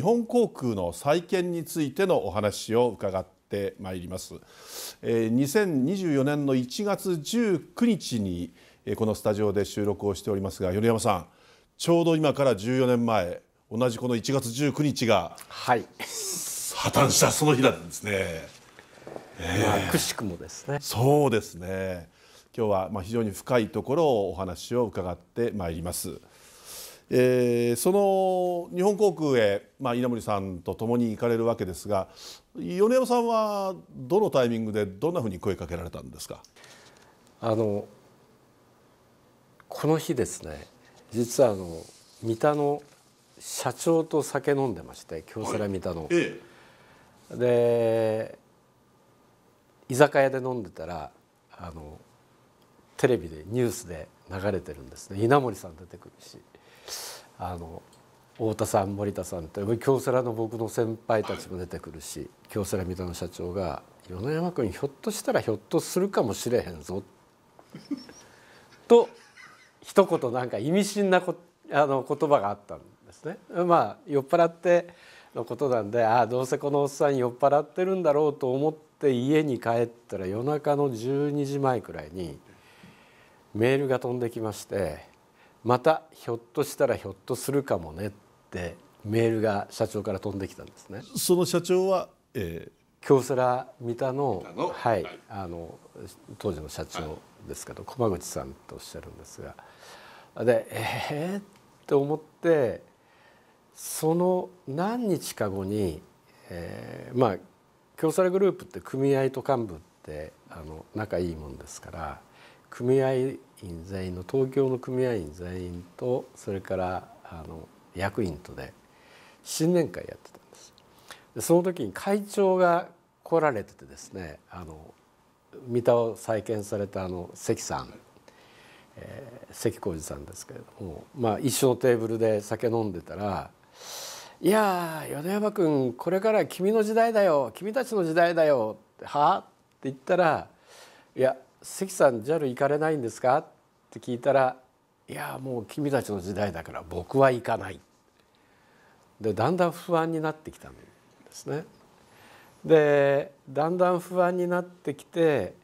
日本航空の再建についてのお話を伺ってまいります。えー、2024年の1月19日に、えー、このスタジオで収録をしておりますが米山さんちょうど今から14年前同じこの1月19日が、はい、破綻したその日なんですね。えー、まくしくもですね。そうですね。今日はまあ非常に深いところをお話を伺ってまいります。えー、その日本航空へ、まあ、稲森さんと共に行かれるわけですが米山さんはどのタイミングでどんなふうに声かけられたんですかあのこの日ですね実はあの三田の社長と酒飲んでまして京セラ三田の。はいええ、で居酒屋で飲んでたらあのテレビでニュースで流れてるんですね稲森さん出てくるし。あの太田さん森田さんと京セラの僕の先輩たちも出てくるし、京セラ三田の社長が「米山君ひょっとしたらひょっとするかもしれへんぞ」と一言なんか意味深なこあの言葉があったんですね。まあ酔っ払ってのことなんでああどうせこのおっさん酔っ払ってるんだろうと思って家に帰ったら夜中の12時前くらいにメールが飛んできましてまたひょっとしたらひょっとするかもねってメールが社長から飛んできたんですね。その社長は、えー京セラ三田のはい、あの当時の社長ですけど、はい、駒口さんとおっしゃるんですがでえー、って思ってその何日か後に、えー、まあ京セラグループって組合と幹部ってあの仲いいもんですから組合員全員の東京の組合員全員とそれからあの役員とで新年会やってたんですでその時に会長が来られててですねあの三田を再建されたあの関さん、えー、関浩二さんですけれども、まあ、一緒のテーブルで酒飲んでたら「いやー米山君これから君の時代だよ君たちの時代だよ」はあって言ったら「いや関さん JAL 行かれないんですか?」って聞いたら「いやもう君たちの時代だから僕は行かない」でだんだん不安になってきたんですね。でだんだん不安になってきて、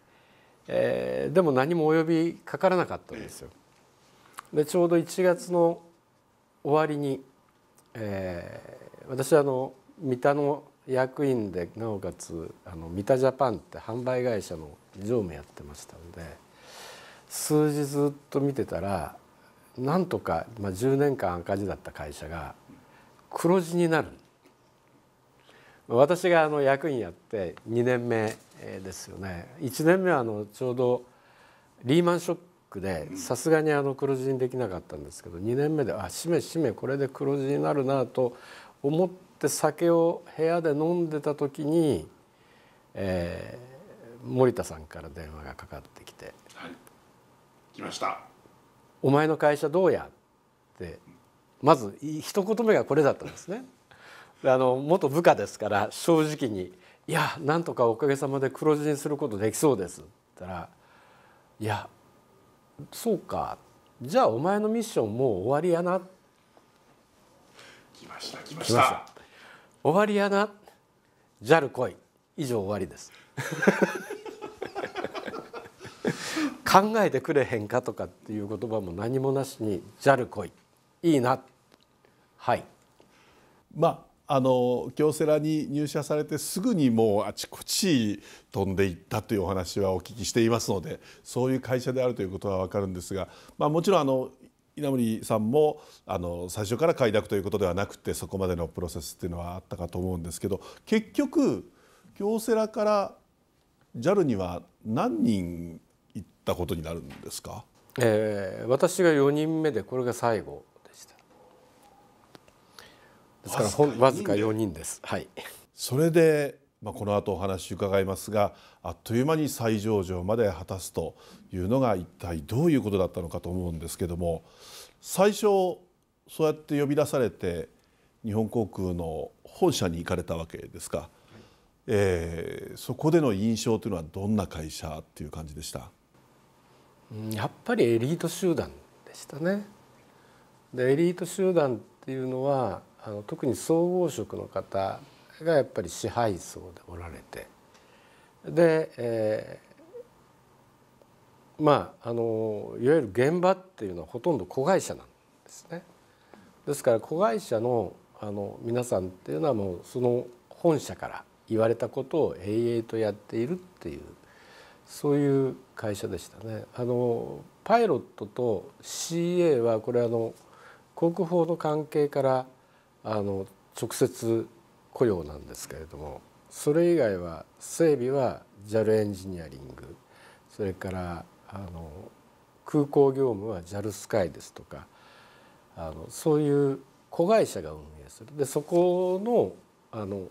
えー、でも何も及びかからなかったんですよ。でちょうど1月の終わりに、えー、私あの三田の役員でなおかつあの三田ジャパンって販売会社の常務やってましたので数字ずっと見てたらなんとか、まあ、10年間赤字だった会社が黒字になる私があの役員やって2年目ですよね1年目はあのちょうどリーマンショックでさすがにあの黒字にできなかったんですけど2年目であしめしめこれで黒字になるなと思って酒を部屋で飲んでた時に、えー、森田さんから電話がかかってきて「来ましたお前の会社どうや?」ってまず一言目がこれだったんですね。あの元部下ですから正直に「いやなんとかおかげさまで黒字にすることできそうです」って言ったら「いやそうかじゃあお前のミッションもう終わりやな」来ました来ました終わりやな JAL 来い以上終わりです。考えてくれへんかとかっていう言葉も何もなしに JAL 来いいいなはいまああの京セラに入社されてすぐにもうあちこち飛んでいったというお話はお聞きしていますのでそういう会社であるということは分かるんですが、まあ、もちろんあの稲森さんもあの最初から快諾ということではなくてそこまでのプロセスっていうのはあったかと思うんですけど結局京セラから JAL には何人行ったことになるんですか、えー、私が4人目でこれが最後でしたですからほんわずか4人ですはいそれで、まあ、この後お話伺いますがあっという間に再上場まで果たすというのが一体どういうことだったのかと思うんですけども最初そうやって呼び出されて日本航空の本社に行かれたわけですかえー、そこでの印象というのはどんな会社っていう感じでしたやっぱりエリート集団でしたねでエリート集団っていうのはあの特に総合職の方がやっぱり支配層でおられてで、えー、まああのいわゆる現場っていうのはほとんど子会社なんですね。ですから子会社のあの皆さんっていうのはもうその本社から言われたことを永遠とやっているっていうそういう会社でしたね。あのパイロットと CA はこれあの航空法の関係からあの直接雇用なんですけれどもそれ以外は整備は JAL エンジニアリングそれからあの空港業務は JAL スカイですとかあのそういう子会社が運営するでそこのあの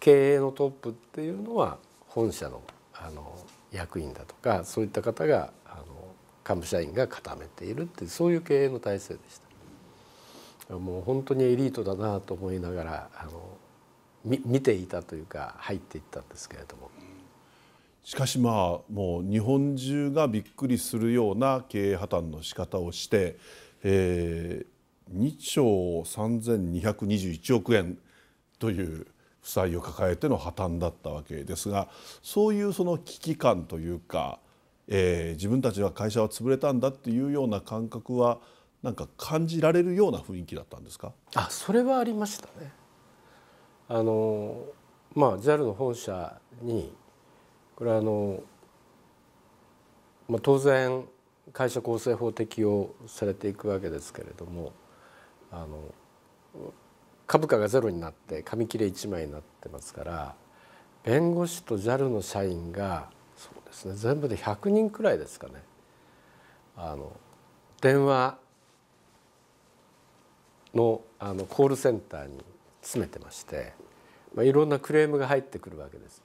経営のトップっていうのは本社のあの役員だとかそういった方があの幹部社員が固めているってそういう経営の体制でしたもう本当にエリートだなと思いながらあの見ていたというか入っていったんですけれどもしかしまあもう日本中がびっくりするような経営破綻の仕方をして、えー、2兆3221億円という負債を抱えての破綻だったわけですがそういうその危機感というか、えー、自分たちは会社は潰れたんだっていうような感覚はなんか感じられるような雰囲気だったんですかあそれはありましたね。あのまあ、JAL の本社にこれはあの、まあ、当然会社構成法適用されていくわけですけれどもあの株価がゼロになって紙切れ1枚になってますから弁護士と JAL の社員がそうですね全部で100人くらいですかねあの電話のあのコールセンターに詰めてまして、まあ、いろんなクレームが入ってくるわけです。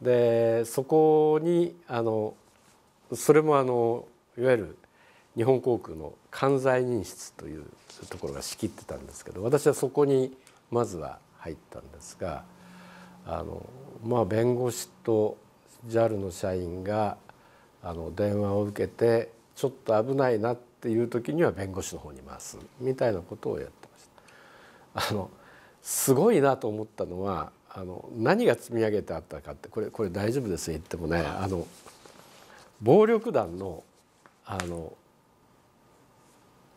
でそこにあのそれもあのいわゆる日本航空の関西人室というところが仕切ってたんですけど私はそこにまずは入ったんですがあのまあ弁護士と JAL の社員があの電話を受けてちょっと危ないなっていう時には弁護士の方に回すみたいなことをやってました。あのすごいなと思ったのはあの何が積み上げてあったかってこれこれ大丈夫です言ってもねあの暴力団のあの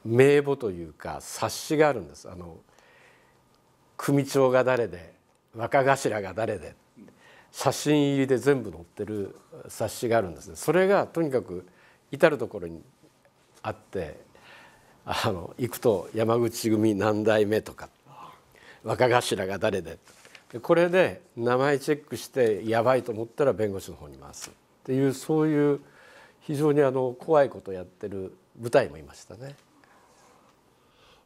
名簿というか冊子があるんですあの組長が誰で若頭が誰で写真入りで全部載ってる冊子があるんですねそれがとにかく至る所にあってあの行くと山口組何代目とか若頭が誰でこれで名前チェックしてやばいと思ったら弁護士の方に回すっていうそういう非常にあの怖いことをやってる部隊もいましたね。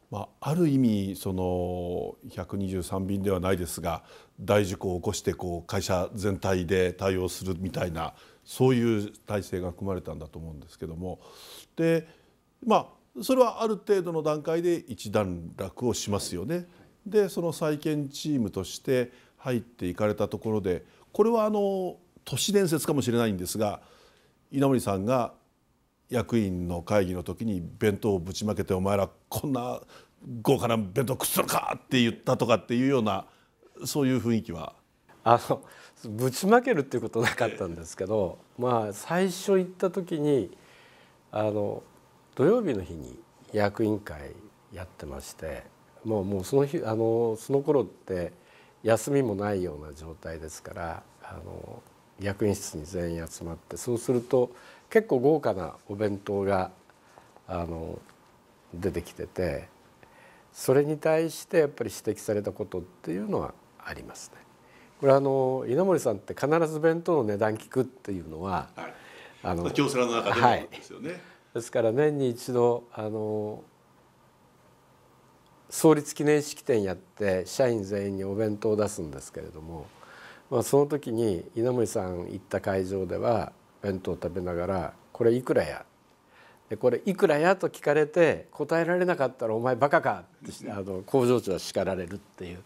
まあ、ある意味その123便ではないですが大事故を起こしてこう会社全体で対応するみたいなそういう体制が組まれたんだと思うんですけどもでまあそれはある程度の段階で一段落をしますよね。でその再建チームとして入っていかれたところでこれはあの都市伝説かもしれないんですが稲森さんが役員の会議の時に弁当をぶちまけて「お前らこんな豪華な弁当食ってるか!」って言ったとかっていうようなそういう雰囲気はあのぶちまけるっていうことなかったんですけど、まあ最初行った時にあの土曜日の日に役員会やってましてもうもうその日あのその頃って休みもないような状態ですからあの役員室に全員集まってそうすると。結構豪華なお弁当があの出てきててそれに対してやっぱり指摘されたことっていうのはありますね。これあの稲森さんって必ず弁当の値段聞くっていうのは、はい、あの京セラの中でもですよね、はい、ですから年に一度あの創立記念式典やって社員全員にお弁当を出すんですけれども、まあ、その時に稲森さん行った会場では弁当を食べながら「これいくらや?」これいくらやと聞かれて答えられなかったらお前バカかってあの工場長は叱られるっていう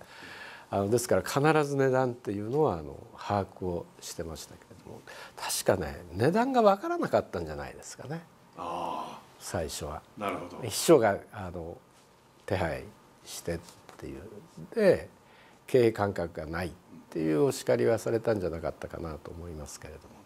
あのですから必ず値段っていうのはあの把握をしてましたけれども確かね値段が分からなかったんじゃないですかね最初は。なるほど秘書があの手配してっていうで経営感覚がないっていうお叱りはされたんじゃなかったかなと思いますけれども。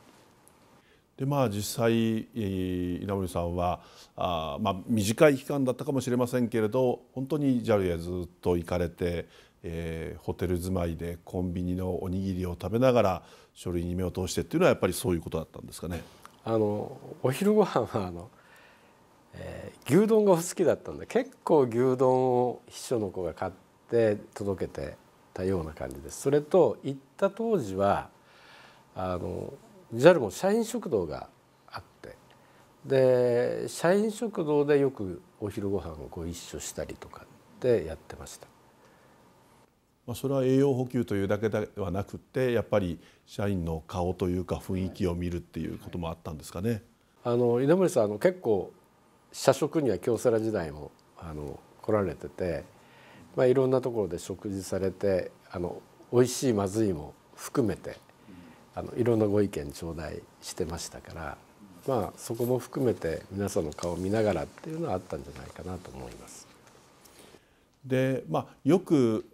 でまあ実際稲盛さんはあ、まあ、短い期間だったかもしれませんけれど本当に JAL へずっと行かれて、えー、ホテル住まいでコンビニのおにぎりを食べながら書類に目を通してっていうのはやっぱりそういうことだったんですかね。あのお昼ご飯はあの、えー、牛丼が好きだったんで結構牛丼を秘書の子が買って届けてたような感じです。それと行った当時はあの JAL も社員食堂があってで社員食堂でよくお昼ご飯をご一緒したりとかってやってました。まあ、それは栄養補給というだけではなくてやっぱり社員の顔というか雰囲気を見るっていうこともあったんですかね。あの稲森さんあの結構社食には京セラ時代もあの来られてて、まあ、いろんなところで食事されてあの美味しいまずいも含めてあのいろんなご意見頂戴してましたから、まあ、そこも含めて皆さんの顔を見ながらっていうのはあったんじゃないかなと思います。でまあ、よく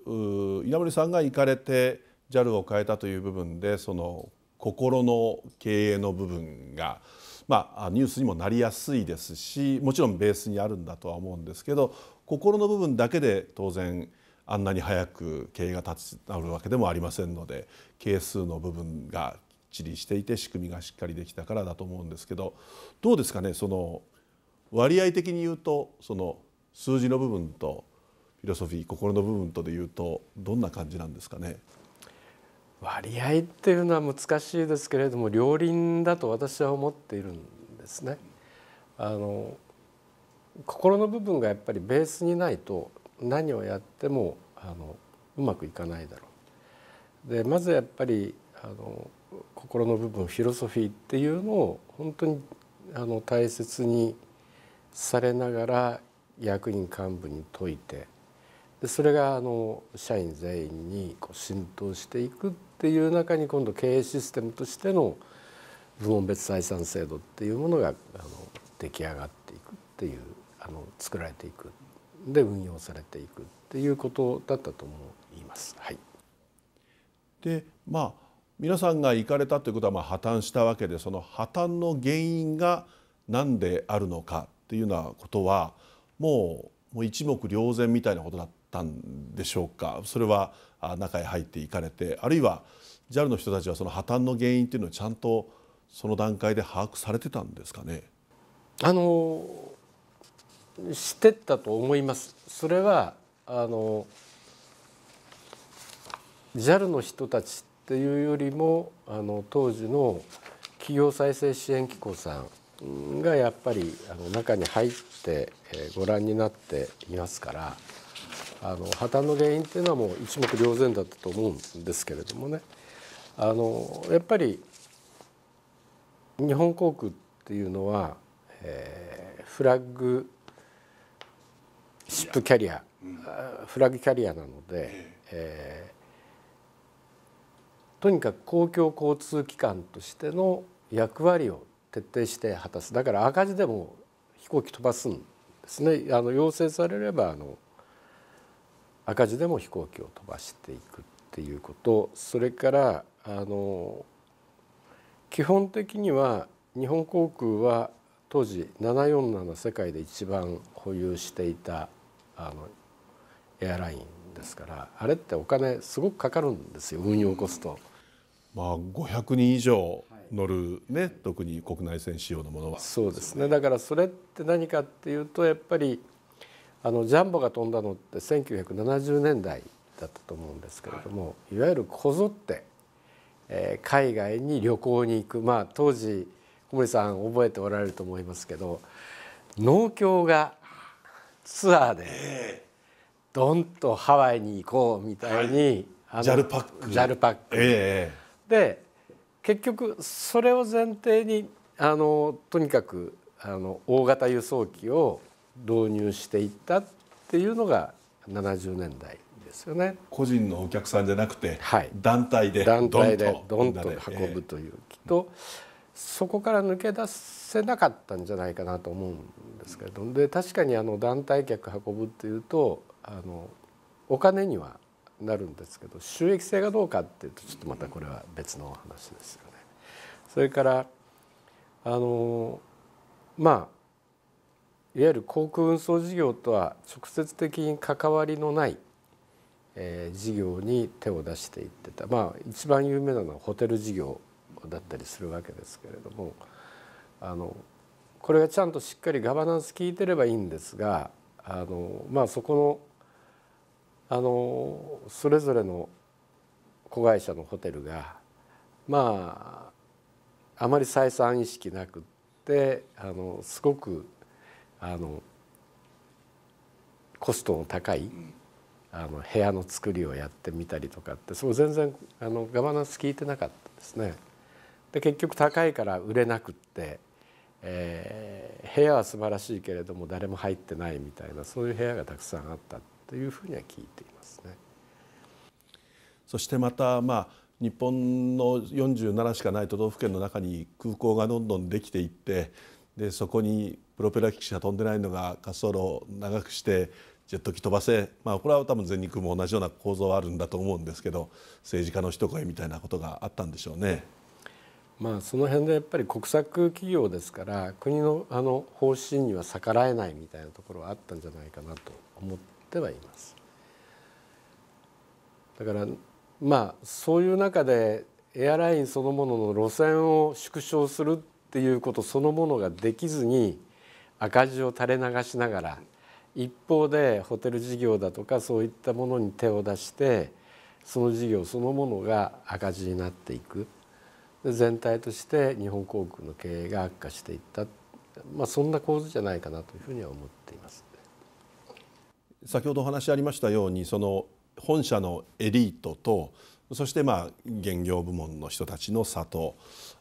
稲森さんが行かれて JAL を変えたという部分でその心の経営の部分が、まあ、ニュースにもなりやすいですしもちろんベースにあるんだとは思うんですけど心の部分だけで当然あんなに早く経営が立ち直るわけでもありませんので係数の部分がきっちりしていて仕組みがしっかりできたからだと思うんですけどどうですかねその割合的に言うとその数字の部分とフィロソフィー心の部分とで言うとどんな感じなんですかね割合っていうのは難しいですけれども両輪だと私は思っているんですね。あの心の部分がやっぱりベースにないと何をやってもあのうまくいかないだろうでまずやっぱりあの心の部分フィロソフィーっていうのを本当にあの大切にされながら役員幹部に説いてでそれがあの社員全員にこう浸透していくっていう中に今度経営システムとしての部門別採算制度っていうものがあの出来上がっていくっていうあの作られていくで運用されていくっていうことだったと思います。はい、でまあ皆さんが行かれたということはまあ破綻したわけでその破綻の原因が何であるのかっていうようなことはもうもう一目瞭然みたいなことだったんでしょうかそれは中へ入っていかれてあるいは JAL の人たちはその破綻の原因っていうのをちゃんとその段階で把握されてたんですかねあのしてったと思います。それはあの JAL の人たちっていうよりもあの当時の企業再生支援機構さんがやっぱりあの中に入って、えー、ご覧になっていますからあの破綻の原因っていうのはもう一目瞭然だったと思うんですけれどもねあのやっぱり日本航空っていうのは、えー、フラッグシップキャリア、うん、フラッグキャリアなので、ええー、とにかく公共交通機関としての役割を徹底して果たすだから赤字でも飛行機飛ばすんですねあの要請されればあの赤字でも飛行機を飛ばしていくっていうことそれからあの基本的には日本航空は当時747世界で一番保有していたあのエアラインですからあれってお金すごくかかるんですよ運用コスト。まあ、500人以上乗るね、特に国内線仕様のものはそうですねだからそれって何かっていうとやっぱりあのジャンボが飛んだのって1970年代だったと思うんですけれども、はい、いわゆるこぞって、えー、海外に旅行に行くまあ当時小森さん覚えておられると思いますけど農協がツアーでどんとハワイに行こうみたいに、はい、JAL パックパック、えー、で結局それを前提にあのとにかくあの大型輸送機を導入していったっていうのが70年代ですよね個人のお客さんじゃなくて、はい、団体で団体でどんと運ぶという、えー、きっと。そこから抜け出せなかったんじゃないかなと思うんですけれどもで確かにあの団体客運ぶっていうとあのお金にはなるんですけど収益性がどうかっていうとちょっとまたこれは別の話ですよね。それからあのまあいわゆる航空運送事業とは直接的に関わりのない、えー、事業に手を出していってたまあ一番有名なのはホテル事業だったりするわけですけれどもあのこれがちゃんとしっかりガバナンス効いてればいいんですがあの、まあ、そこのあのそれぞれの子会社のホテルがまああまり採算意識なくってあのすごくあのコストの高いあの部屋の作りをやってみたりとかってそう全然あのガバナンス効いてなかったですね。で結局高いから売れなくって、えー、部屋は素晴らしいけれども誰も入ってないみたいなそういう部屋がたくさんあったというふうには聞いていますね。そしてまた、まあ日本の47しかない都道府県の中に空港がどんどんできていってでそこにプロペラ機しか飛んでないのが滑走路を長くしてジェット機飛ばせ、まあ、これは多分全日空も同じような構造はあるんだと思うんですけど政治家の一声みたいなことがあったんでしょうね。まあ、その辺でやっぱり国策企業ですから国のあの方針には逆らえないみたいなところはあったんじゃないかなと思ってはいます。だからまあそういう中でエアラインそのものの路線を縮小するっていうことそのものができずに赤字を垂れ流しながら一方でホテル事業だとかそういったものに手を出してその事業そのものが赤字になっていく。全体として日本航空の経営が悪化していった、まあ、そんな構図じゃないかなというふうには思っています先ほどお話ありましたようにその本社のエリートとそしてまあ現業部門の人たちの差と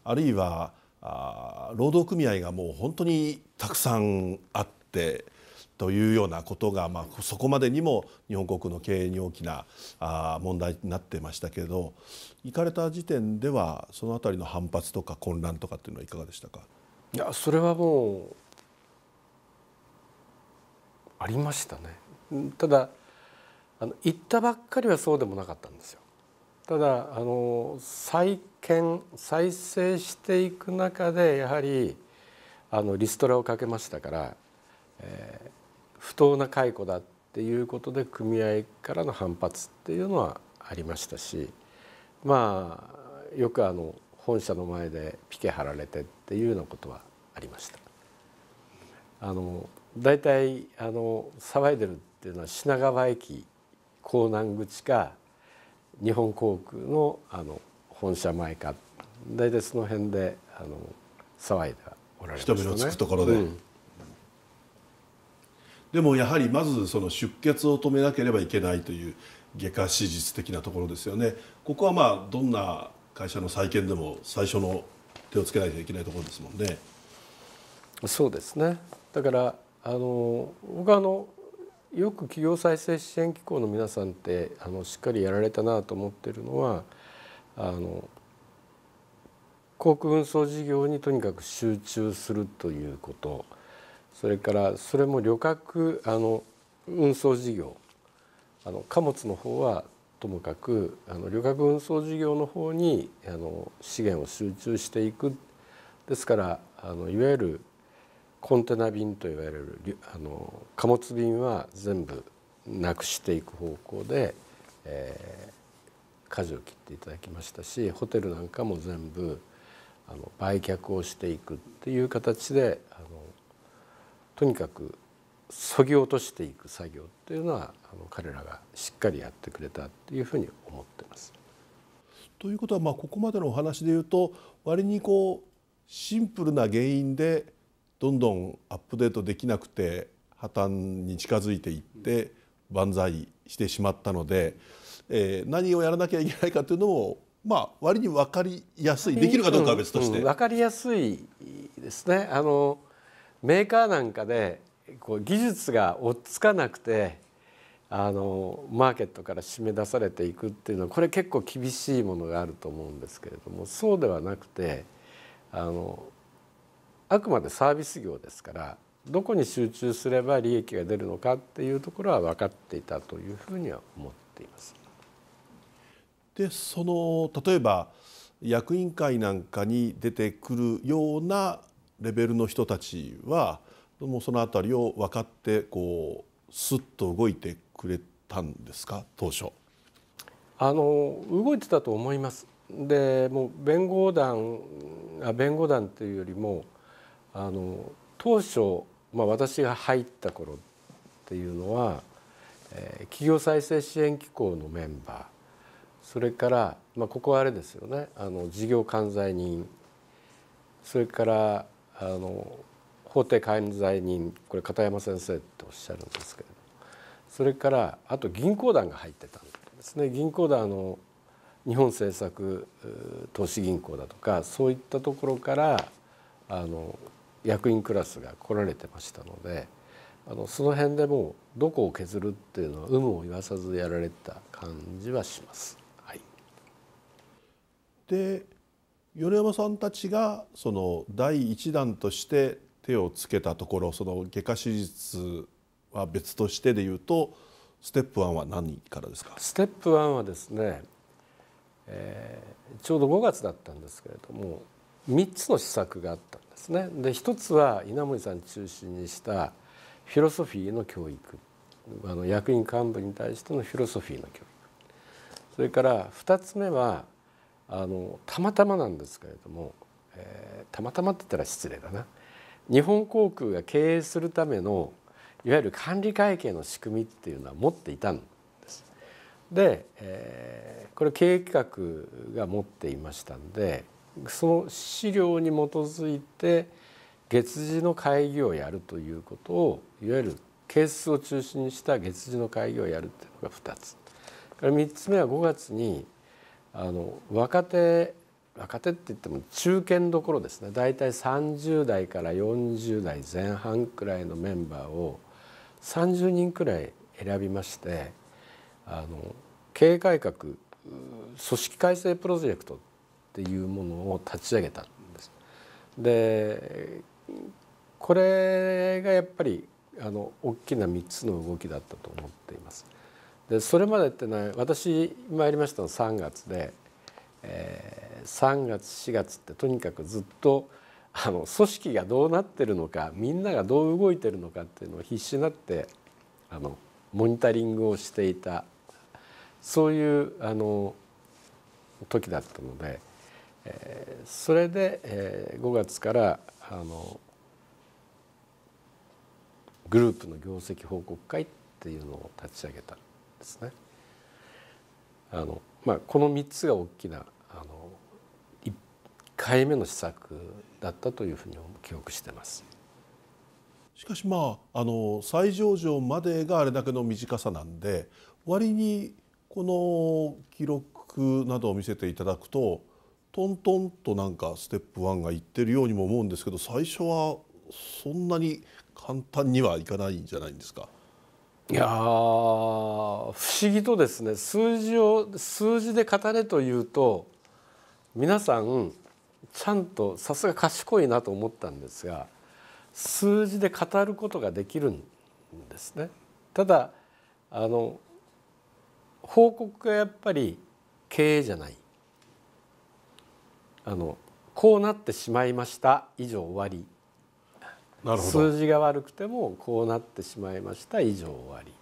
あるいはあ労働組合がもう本当にたくさんあってというようなことが、まあ、そこまでにも日本航空の経営に大きなあ問題になってましたけど行かれた時点ではその辺りの反発とか混乱とかっていうのはいかがでしたかいやそれはもうありましたねただあの行ったばっかりはそうでもなかったんですよただあの再建再生していく中でやはりあのリストラをかけましたから、えー、不当な解雇だっていうことで組合からの反発っていうのはありましたしまあよくあの本社の前でピケ貼られてっていうようなことはありました。あの大体あの騒いでるっていうのは品川駅港南口か日本航空のあの本社前か大体その辺であの騒いでおられましたね。人目のつくところで、うんでもやはりまずその出血を止めなければいけないという外科手術的なところですよねここはまあどんな会社の再建でも最初の手をつけないといけないところですもんね。そうですねだからあの僕はあのよく企業再生支援機構の皆さんってあのしっかりやられたなと思ってるのはあの航空運送事業にとにかく集中するということそれからそれも旅客あの運送事業あの貨物の方はともかくあの旅客運送事業の方にあの資源を集中していくですからあのいわゆるコンテナ便といわれるあの貨物便は全部なくしていく方向で、えー、舵を切っていただきましたしホテルなんかも全部あの売却をしていくっていう形であのとにかくそぎ落としていく作業っていうのはあの彼らがしっかりやってくれたっていうふうに思ってます。ということはまあここまでのお話でいうと割にこうシンプルな原因でどんどんアップデートできなくて破綻に近づいていって万歳してしまったので、えー、何をやらなきゃいけないかというのもまあ割に分かりやすいできるかどうかは別として、うんうん、分かりやすいですねあのメーカーなんかでこう技術が追っつかなくてあのマーケットから締め出されていくっていうのはこれ結構厳しいものがあると思うんですけれどもそうではなくてあのあくまでサービス業ですからどこに集中すれば利益が出るのかっていうところは分かっていたというふうには思っています。でその例えば役員会なんかに出てくるようなレベルの人たちはもうその辺りを分かってこうすっと動いてくれたんですか当初あの動いてたと思いますでもう弁護団あ弁護団というよりもあの当初、まあ、私が入った頃っていうのは、えー、企業再生支援機構のメンバーそれから、まあ、ここはあれですよねあの事業管財人それからあの法定介在人これ片山先生っておっしゃるんですけれどそれからあと銀行団が入ってたんですね銀行団の日本政策投資銀行だとかそういったところからあの役員クラスが来られてましたのであのその辺でもどこを削るっていうのは有無を言わさずやられた感じはします。はい、で米山さんたちがその第一弾として手をつけたところその外科手術は別としてでいうとステップ1は何からですかステップ1はですね、えー、ちょうど5月だったんですけれども3つの施策があったんですね。で1つは稲森さん中心にしたフィロソフィーの教育あの役員幹部に対してのフィロソフィーの教育それから2つ目はあのたまたまなんですけれども、えー、たまたまって言ったら失礼だな日本航空が経営するためのいわゆる管理会計の仕組みっていうのは持っていたんですで、えー、これ経営企画が持っていましたんでその資料に基づいて月次の会議をやるということをいわゆるケースを中心にした月次の会議をやるっていうのが2つ。3つ目は5月にあの若手若手って言っても中堅どころですね大体30代から40代前半くらいのメンバーを30人くらい選びましてあの経営改革組織改正プロジェクトっていうものを立ち上げたんです。でこれがやっぱりあの大きな3つの動きだったと思っています。でそれまでってね私参りましたの3月で、えー3月4月ってとにかくずっとあの組織がどうなってるのかみんながどう動いてるのかっていうのを必死になってあのモニタリングをしていたそういうあの時だったので、えー、それで、えー、5月からあのグループの業績報告会っていうのを立ち上げたんですね。あのまあ、この3つが大きな回目の施策だったというふうに記憶してます。しかしまああの最上場までがあれだけの短さなんで割にこの記録などを見せていただくとトントンとなんかステップワンがいってるようにも思うんですけど最初はそんなに簡単にはいかないんじゃないんですかいや不思議とですね数字を数字で語れというと皆さんちゃんとさすが賢いなと思ったんですが数字で語ることができるんですね。ただあの報告がやっぱり経営じゃないあのこうなってしまいました以上終わり数字が悪くてもこうなってしまいました以上終わり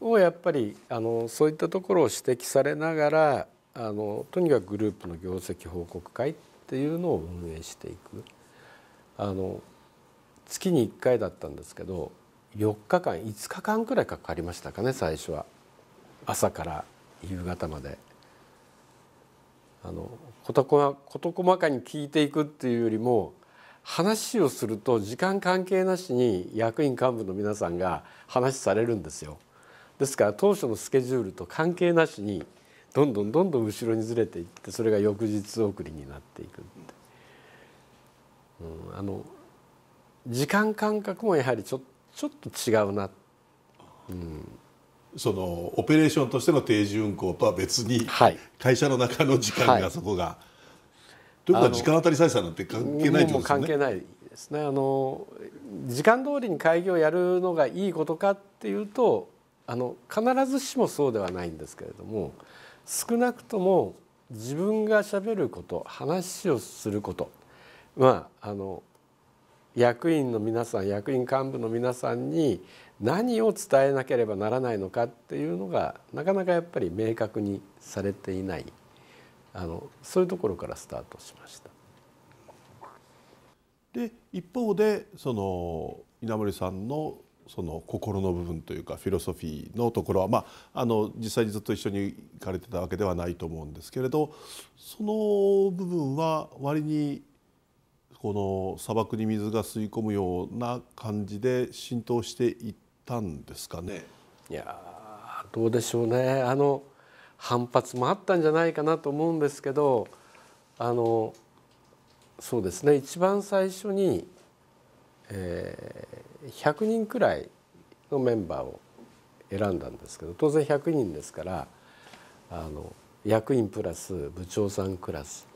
をやっぱりあのそういったところを指摘されながらあのとにかくグループの業績報告会っていうのを運営していくあの月に1回だったんですけど4日間5日間くらいかかりましたかね最初は朝から夕方まで。あの事細かに聞いていくっていうよりも話をすると時間関係なしに役員幹部の皆さんが話されるんですよ。ですから当初のスケジュールと関係なしにどんどんどんどん後ろにずれていってそれが翌日送りになっていくって、うん、あの時間感覚もやはりちょちょっと違うな、うん、そのオペレーションとしての定時運行とは別に、はい、会社の中の時間がそこが。はい、というこ時間当たり採算なんて関係ないですね。関係ないですねあの時間通りに会議をやるのがいいことかっていうとあの必ずしもそうではないんですけれども。少なくとも自分がしゃべること話をすることまああの役員の皆さん役員幹部の皆さんに何を伝えなければならないのかっていうのがなかなかやっぱり明確にされていないあのそういうところからスタートしました。で一方でその稲森さんのその心の部分というかフィロソフィーのところは、まあ、あの実際にずっと一緒に行かれてたわけではないと思うんですけれどその部分は割にこの砂漠に水が吸い込むような感じで浸透していったんですかね。いやどうでしょうねあの反発もあったんじゃないかなと思うんですけどあのそうですね一番最初に、えー、100人くらいのメンバーを選んだんですけど当然100人ですからあの役員プラス部長さんクラス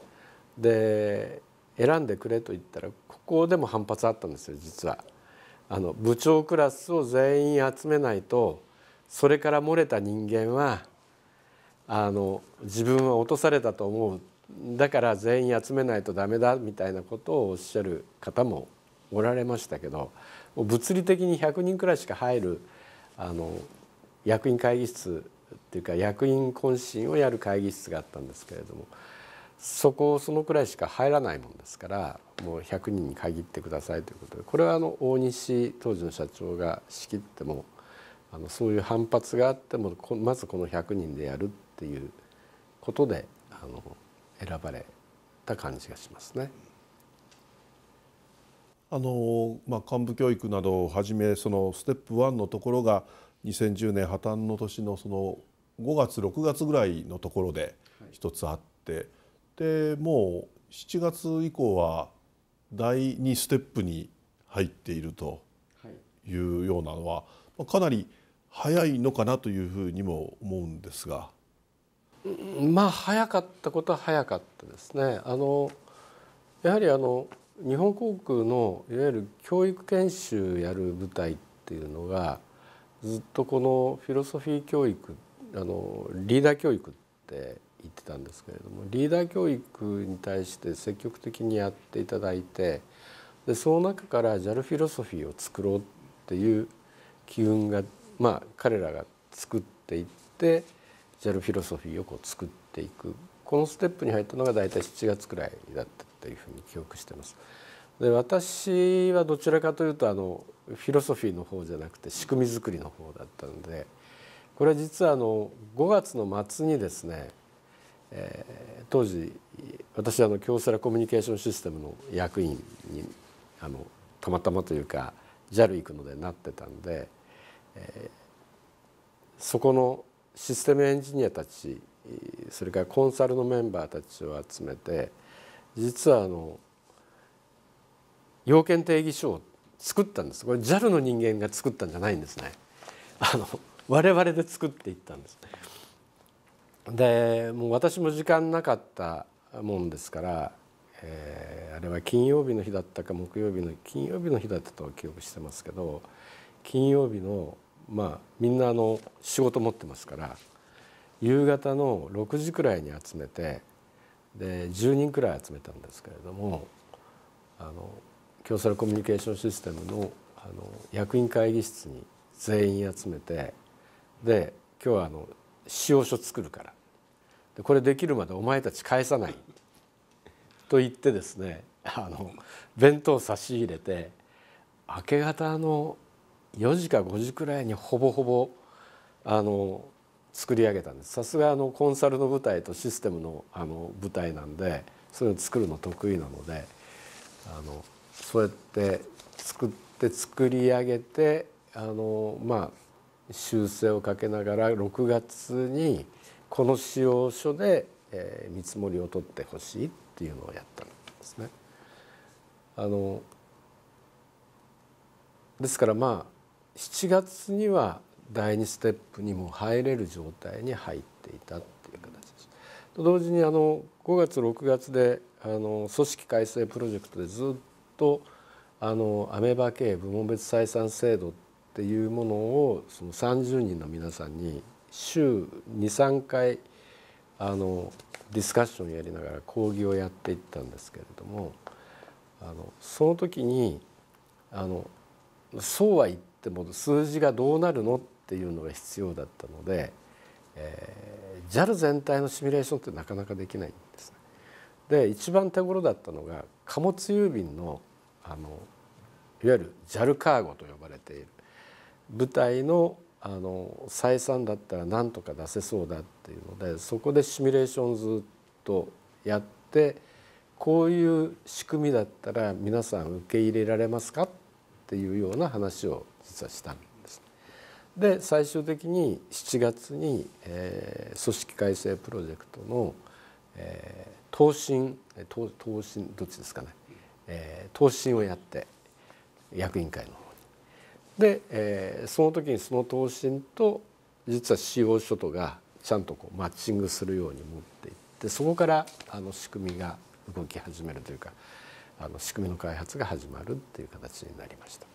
で選んでくれと言ったらここでも反発あったんですよ実は。あの部長クラスを全員集めないとそれから漏れた人間はあの自分は落とされたと思うだから全員集めないと駄目だみたいなことをおっしゃる方もおられましたけど物理的に100人くらいしか入るあの役員会議室っていうか役員懇親をやる会議室があったんですけれどもそこそのくらいしか入らないもんですからもう100人に限ってくださいということでこれはあの大西当時の社長が仕切ってもあのそういう反発があってもまずこの100人でやるっていうことであの選ばれた感じがしますね。あのまあ、幹部教育などをはじめそのステップ1のところが2010年破綻の年のその5月6月ぐらいのところで一つあって、でもう7月以降は第2ステップに入っているというようなのは、かなり早いのかなというふうにも思うんですが。まあ早かったことは早かったですね。あのやはりあの日本航空のいわゆる教育研修やる部隊っていうのがずっとこのフィロソフィー教育あのリーダー教育って言ってたんですけれどもリーダー教育に対して積極的にやっていただいてでその中から JAL フィロソフィーを作ろうっていう機運がまあ彼らが作っていって JAL フィロソフィーをこう作っていくこのステップに入ったのが大体7月くらいだったというふうに記憶してます。で私はどちらかというとあのフィロソフィーの方じゃなくて仕組み作りの方だったのでこれは実はあの5月の末にですね、えー、当時私あの京セラコミュニケーションシステムの役員にあのたまたまというか JAL 行くのでなってたんで、えー、そこのシステムエンジニアたちそれからコンサルのメンバーたちを集めて。実はあの要件定義書を作ったんですこれ JAL の人間が作ったんじゃないんですねあの我々で作っていったんですでもう私も時間なかったもんですから、えー、あれは金曜日の日だったか木曜日の金曜日の日だったと記憶してますけど金曜日のまあみんなあの仕事持ってますから夕方の6時くらいに集めてで10人くらい集めたんですけれどもあの京セラコミュニケーションシステムのあの役員会議室に全員集めてで今日はあの仕様書作るからでこれできるまでお前たち返さないと言ってですねあの弁当差し入れて明け方の4時か5時くらいにほぼほぼあの作り上げたんですさすがのコンサルの舞台とシステムのあの舞台なんでそういうの作るの得意なのであのそうやって作って作り上げてあのまあ修正をかけながら6月にこの仕様書で、えー、見積もりを取ってほしいっていうのをやったんですね。あのですからまあ7月には第2ステップにも入れる状態に入っていたっていう形です。と同時にあの5月6月であの組織改正プロジェクトでずっとあのアメバ系部門別採算制度っていうものをその30人の皆さんに週23回あのディスカッションやりながら講義をやっていったんですけれどもあのその時にあのそうは言っても数字がどうなるのっっていうのが必要だったので、えー、JAL 全体のシミュレーションってなかなかできないんですね。で一番手頃だったのが貨物郵便のあのいわゆる JAL カーゴと呼ばれている部隊のあの採算だったら何とか出せそうだっていうのでそこでシミュレーションずっとやってこういう仕組みだったら皆さん受け入れられますかっていうような話を実はしたんです。で最終的に7月に、えー、組織改正プロジェクトの、えー、答申答答申どっちですかね、えー、答申をやって役員会の方に。で、えー、その時にその答申と実は使用書とがちゃんとこうマッチングするように持っていってそこからあの仕組みが動き始めるというかあの仕組みの開発が始まるっていう形になりました。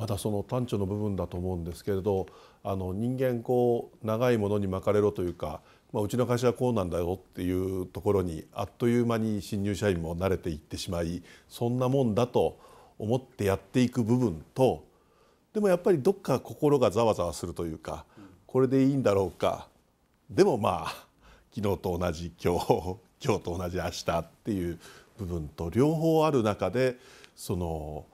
まだその端緒の部分だと思うんですけれどあの人間こう長いものに巻かれろというか、まあ、うちの会社はこうなんだよっていうところにあっという間に新入社員も慣れていってしまいそんなもんだと思ってやっていく部分とでもやっぱりどっか心がざわざわするというかこれでいいんだろうかでもまあ昨日と同じ今日 今日と同じ明日っていう部分と両方ある中でその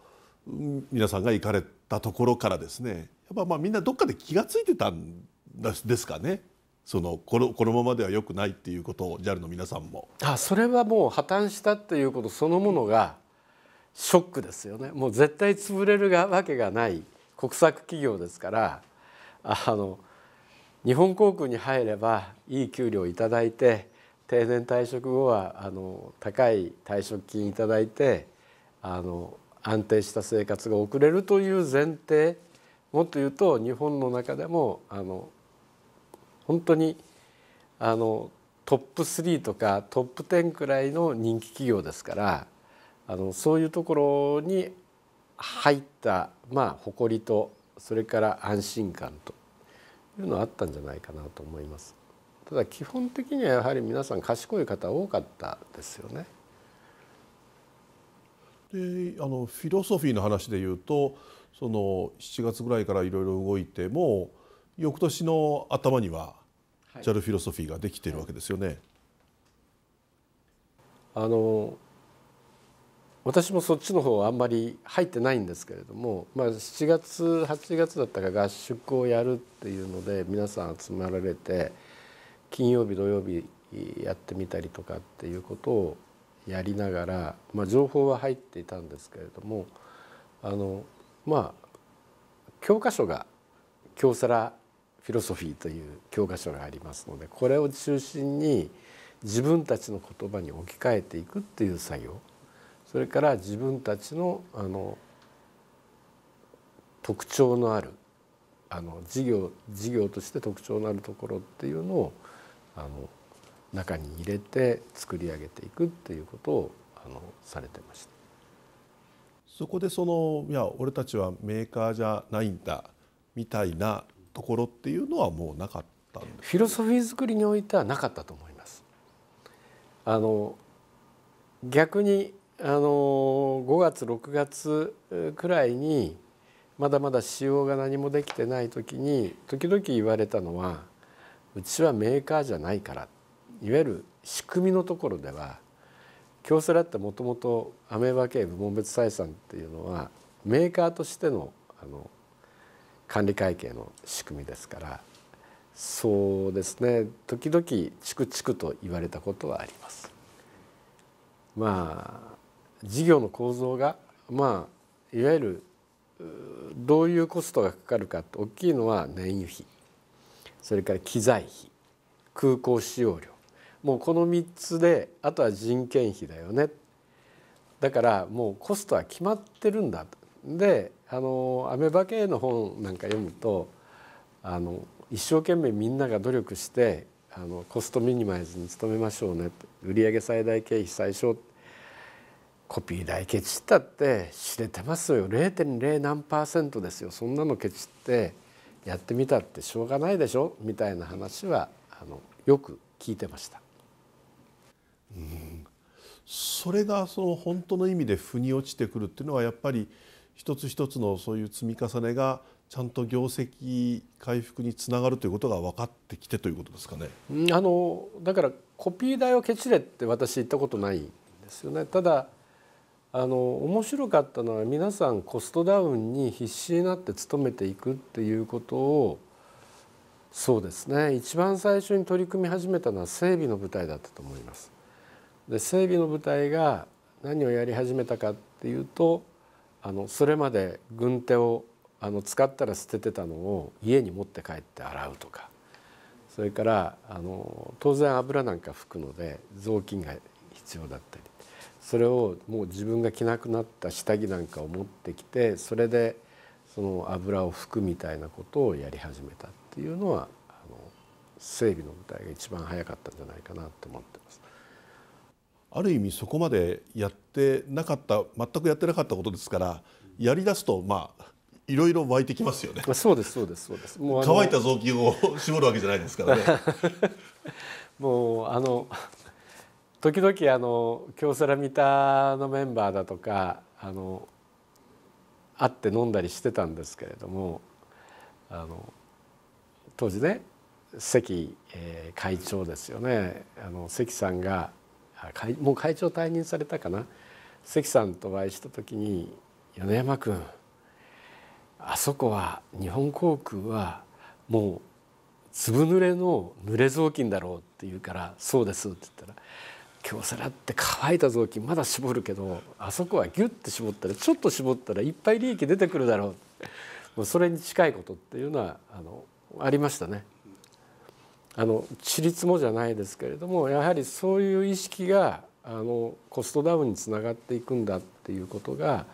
皆さんが行かれたところからですねやっぱまあみんなどっかで気が付いてたんですかね。そのこのこのままではよくないっていうことを JAL の皆さんもあそれはもう破綻したっていうことそのものがショックですよねもう絶対潰れるわけがない国策企業ですからあの日本航空に入ればいい給料を頂いて定年退職後はあの高い退職金頂いてあの安定した生活が送れるという前提もっと言うと日本の中でもあの本当にあのトップ3とかトップ10くらいの人気企業ですからあのそういうところに入ったまあ誇りとそれから安心感というのはあったんじゃないかなと思います。ただ基本的にはやはり皆さん賢い方多かったですよね。であのフィロソフィーの話でいうとその7月ぐらいからいろいろ動いても翌年の頭には JAL フィロソフィーができているわけですよね。はい、あの私もそっちの方はあんまり入ってないんですけれども、まあ、7月8月だったか合宿をやるっていうので皆さん集まられて金曜日土曜日やってみたりとかっていうことをやりながら、まあ、情報は入っていたんですけれどもあのまあ教科書が京セラフィロソフィーという教科書がありますのでこれを中心に自分たちの言葉に置き換えていくっていう作業それから自分たちのあの特徴のあるあの事業事業として特徴のあるところっていうのをあの中に入れて作り上げていくっていうことをあのされてましたそこでそのいや俺たちはメーカーじゃないんだみたいなところっていうのはもうなかったんですフィロソフィー作りにおいてはなかったと思います。あの逆にあの5月6月くらいにまだまだ仕様が何もできてない時に時々言われたのは「うちはメーカーじゃないから」いわゆる仕組みのところでは京セラってもともとアメーバ系部門別採算っていうのはメーカーとしてのあの管理会計の仕組みですからそうですね時々チクチクと言われたことはあります。まあ事業の構造がまあいわゆるどういうコストがかかるかって大きいのは燃油費それから機材費空港使用料もうこの3つであとは人件費だよねだからもうコストは決まってるんだであのアメバ系の本なんか読むとあの一生懸命みんなが努力してあのコストミニマイズに努めましょうね売上最大経費最小コピー代ケチったって知れてますよ0.0何パーセントですよそんなのケチってやってみたってしょうがないでしょみたいな話はあのよく聞いてました。うん、それがその本当の意味で腑に落ちてくるっていうのはやっぱり一つ一つのそういう積み重ねがちゃんと業績回復につながるということが分かってきてということですかね。あのだからコピー代をケチれって私言ったことないんですよね。ただあの面白かったのは皆さんコストダウンに必死になって努めていくっていうことをそうですね一番最初に取り組み始めたのは整備の舞台だったと思います。で整備の部隊が何をやり始めたかっていうとあのそれまで軍手をあの使ったら捨ててたのを家に持って帰って洗うとかそれからあの当然油なんか拭くので雑巾が必要だったりそれをもう自分が着なくなった下着なんかを持ってきてそれでその油を拭くみたいなことをやり始めたっていうのはあの整備の舞台が一番早かったんじゃないかなと思ってある意味そこまでやってなかった全くやってなかったことですからやりだすとまあいろいろ湧いてきますよね。そうですそうですそうです。もう乾いた雑巾を絞るわけじゃないですからね。もうあの時々あの京セラミタのメンバーだとかあの会って飲んだりしてたんですけれどもあの当時ね関、えー、会長ですよねあの関さんがもう会長退任されたかな関さんとお会いした時に「米山君あそこは日本航空はもう粒濡れの濡れ雑巾だろう」って言うから「そうです」って言ったら「京セラって乾いた雑巾まだ絞るけどあそこはギュッて絞ったらちょっと絞ったらいっぱい利益出てくるだろう」もうそれに近いことっていうのはあのありましたね。あのちりつもじゃないですけれどもやはりそういう意識があのコストダウンにつながっていくんだっていうことが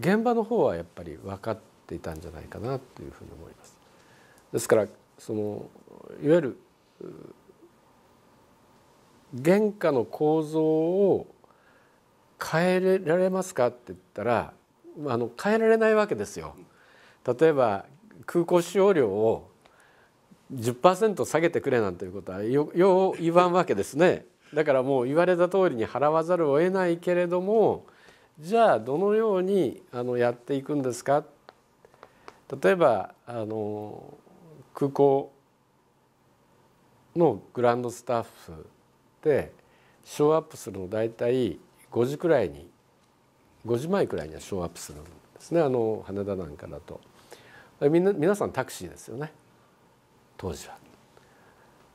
現場の方はやっぱり分かっていたんじゃないかなというふうに思います。ですからそのいわゆる原価の構造を変えられますかって言ったらあの変えられないわけですよ。例えば空港使用料を10%下げてくれなんていうことはよう言わんわけですね。だからもう言われた通りに払わざるを得ないけれどもじゃあどのようにあのやっていくんですか例えばあの空港のグランドスタッフでショーアップするの大体5時くらいに5時前くらいにはショーアップするんですねあの羽田なんかだと。みんな皆さんタクシーですよね。当時は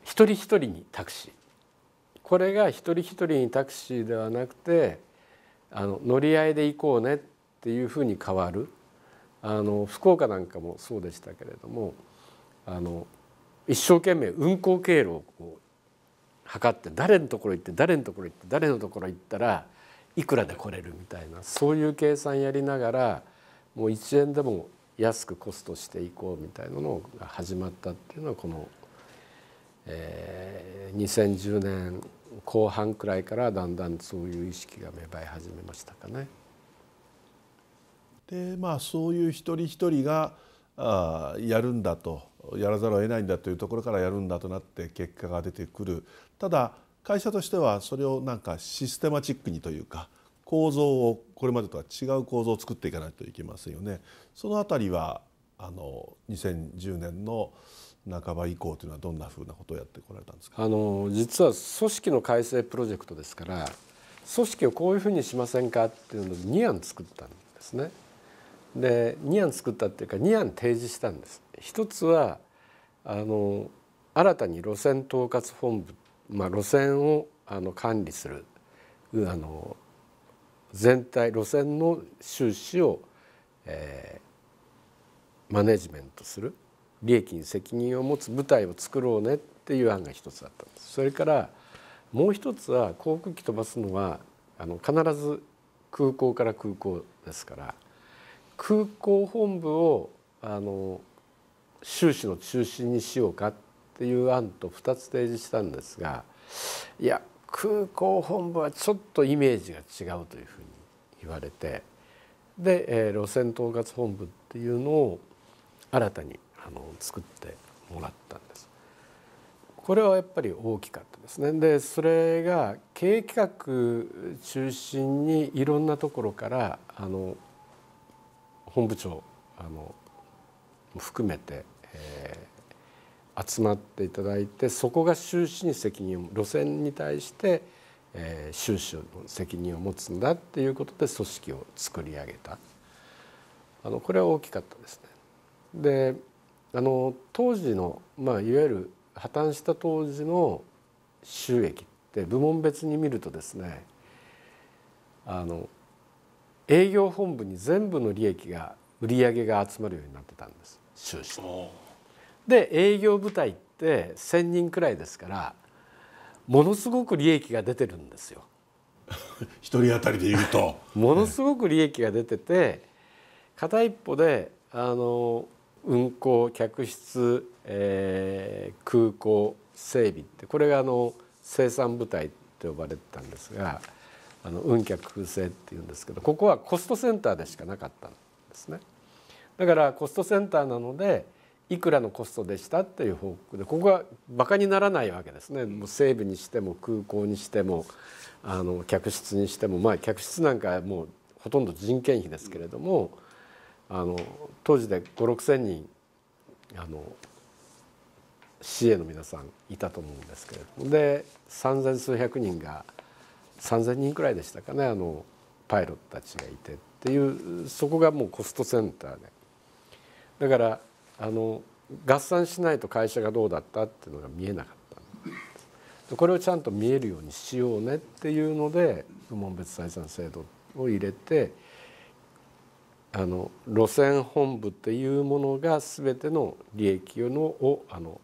一人一人にタクシーこれが一人一人にタクシーではなくてあの乗り合いで行こうねっていうふうに変わるあの福岡なんかもそうでしたけれどもあの一生懸命運行経路をこう測って誰のところ行って誰のところ行って誰のところ行ったらいくらで来れるみたいなそういう計算やりながらもう1円でも安くコストしていこうみたいなのが始まったっていうのはこの、えー、2010年後半くらいからだんだんそういう意識が芽生え始めましたかね。でまあそういう一人一人があやるんだとやらざるを得ないんだというところからやるんだとなって結果が出てくるただ会社としてはそれをなんかシステマチックにというか構造をこれまでとは違う構造を作っていかないといけませんよね。そのあたりはあの2010年の半ば以降というのはどんなふうなことをやってこられたんですかあの実は組織の改正プロジェクトですから組織をこういうふうにしませんかっていうのを2案作ったんですね。で2案作ったっていうか2案提示したんです。一つはあの新たに路線統括本部、まあ、路線をあの管理するあの全体路線の収支を、えー、マネジメントする利益に責任を持つ部隊を作ろうねっていう案が一つだったんです。それからもう一つは航空機飛ばすのはあの必ず空港から空港ですから空港本部をあの収支の中心にしようかっていう案と2つ提示したんですがいや空港本部はちょっとイメージが違うというふうに言われてで、えー、路線統括本部っていうのを新たにあの作ってもらったんです。これはやっぱり大きかったですねでそれが経営企画中心にいろんなところからあの本部長あの含めて、え集まっていただいてそこが収支に責任を路線に対してえ収支の責任を持つんだっていうことで組織を作り上げたあのこれは大きかったですね。であの当時の、まあ、いわゆる破綻した当時の収益って部門別に見るとですねあの営業本部に全部の利益が売上が集まるようになってたんです収支。で営業部隊って1,000人くらいですからものすごく利益が出てるんですよ。1人当たりで言うと ものすごく利益が出てて片一歩であの運航客室、えー、空港整備ってこれがあの生産部隊って呼ばれてたんですがあの運客空船っていうんですけどここはコストセンターでしかなかったんですね。だからコストセンターなのでいくらのコストでしたっていう報告でここがバカにならないわけですねもう西部にしても空港にしてもあの客室にしてもまあ客室なんかもうほとんど人件費ですけれどもあの当時で5 6千人あの市営の皆さんいたと思うんですけれどもで三千数百人が三千人くらいでしたかねあのパイロットたちがいてっていうそこがもうコストセンターでだからあの合算しないと会社がどうだったっていうのが見えなかったこれをちゃんと見えるようにしようねっていうので門別採算制度を入れてあの路線本部っていうものが全ての利益のをあの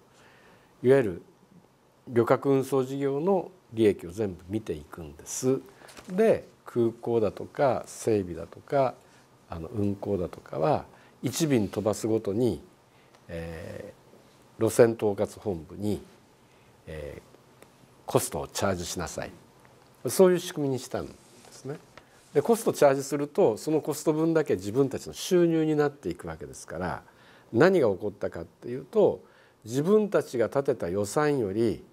いわゆる旅客運送事業の利益を全部見ていくんです。で空港だとか整備だとかあの運航だとかは1便飛ばすごとにえー、路線統括本部に、えー、コストをチャージしなさいそういう仕組みにしたんですね。でコストチャージするとそのコスト分だけ自分たちの収入になっていくわけですから何が起こったかっていうと自分たちが立てた予算より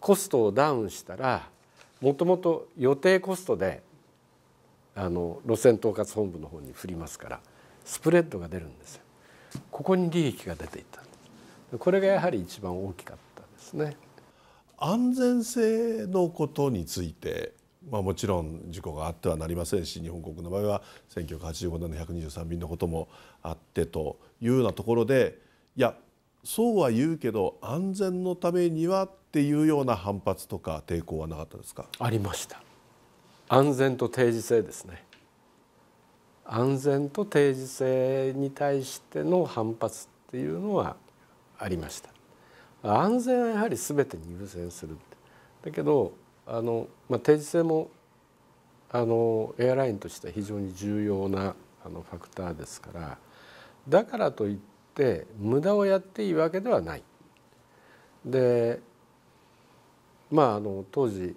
コストをダウンしたらもともと予定コストであの路線統括本部の方に振りますからスプレッドが出るんですよ。ここに利益が出ていたこれがやはり一番大きかったですね。安全性のことについてまあ、もちろん事故があってはなりませんし日本国の場合は1985年の123便のこともあってというようなところでいやそうは言うけど安全のためにはっていうような反発とか抵抗はなかったですかありました安全と定時性ですね安全と定時制に対しての反発っていうのはありました。安全はやはり全てに優先するだけどあの、まあ、定時制もあのエアラインとしては非常に重要なあのファクターですからだからといって無駄をやっていいわけではない。でまああの当時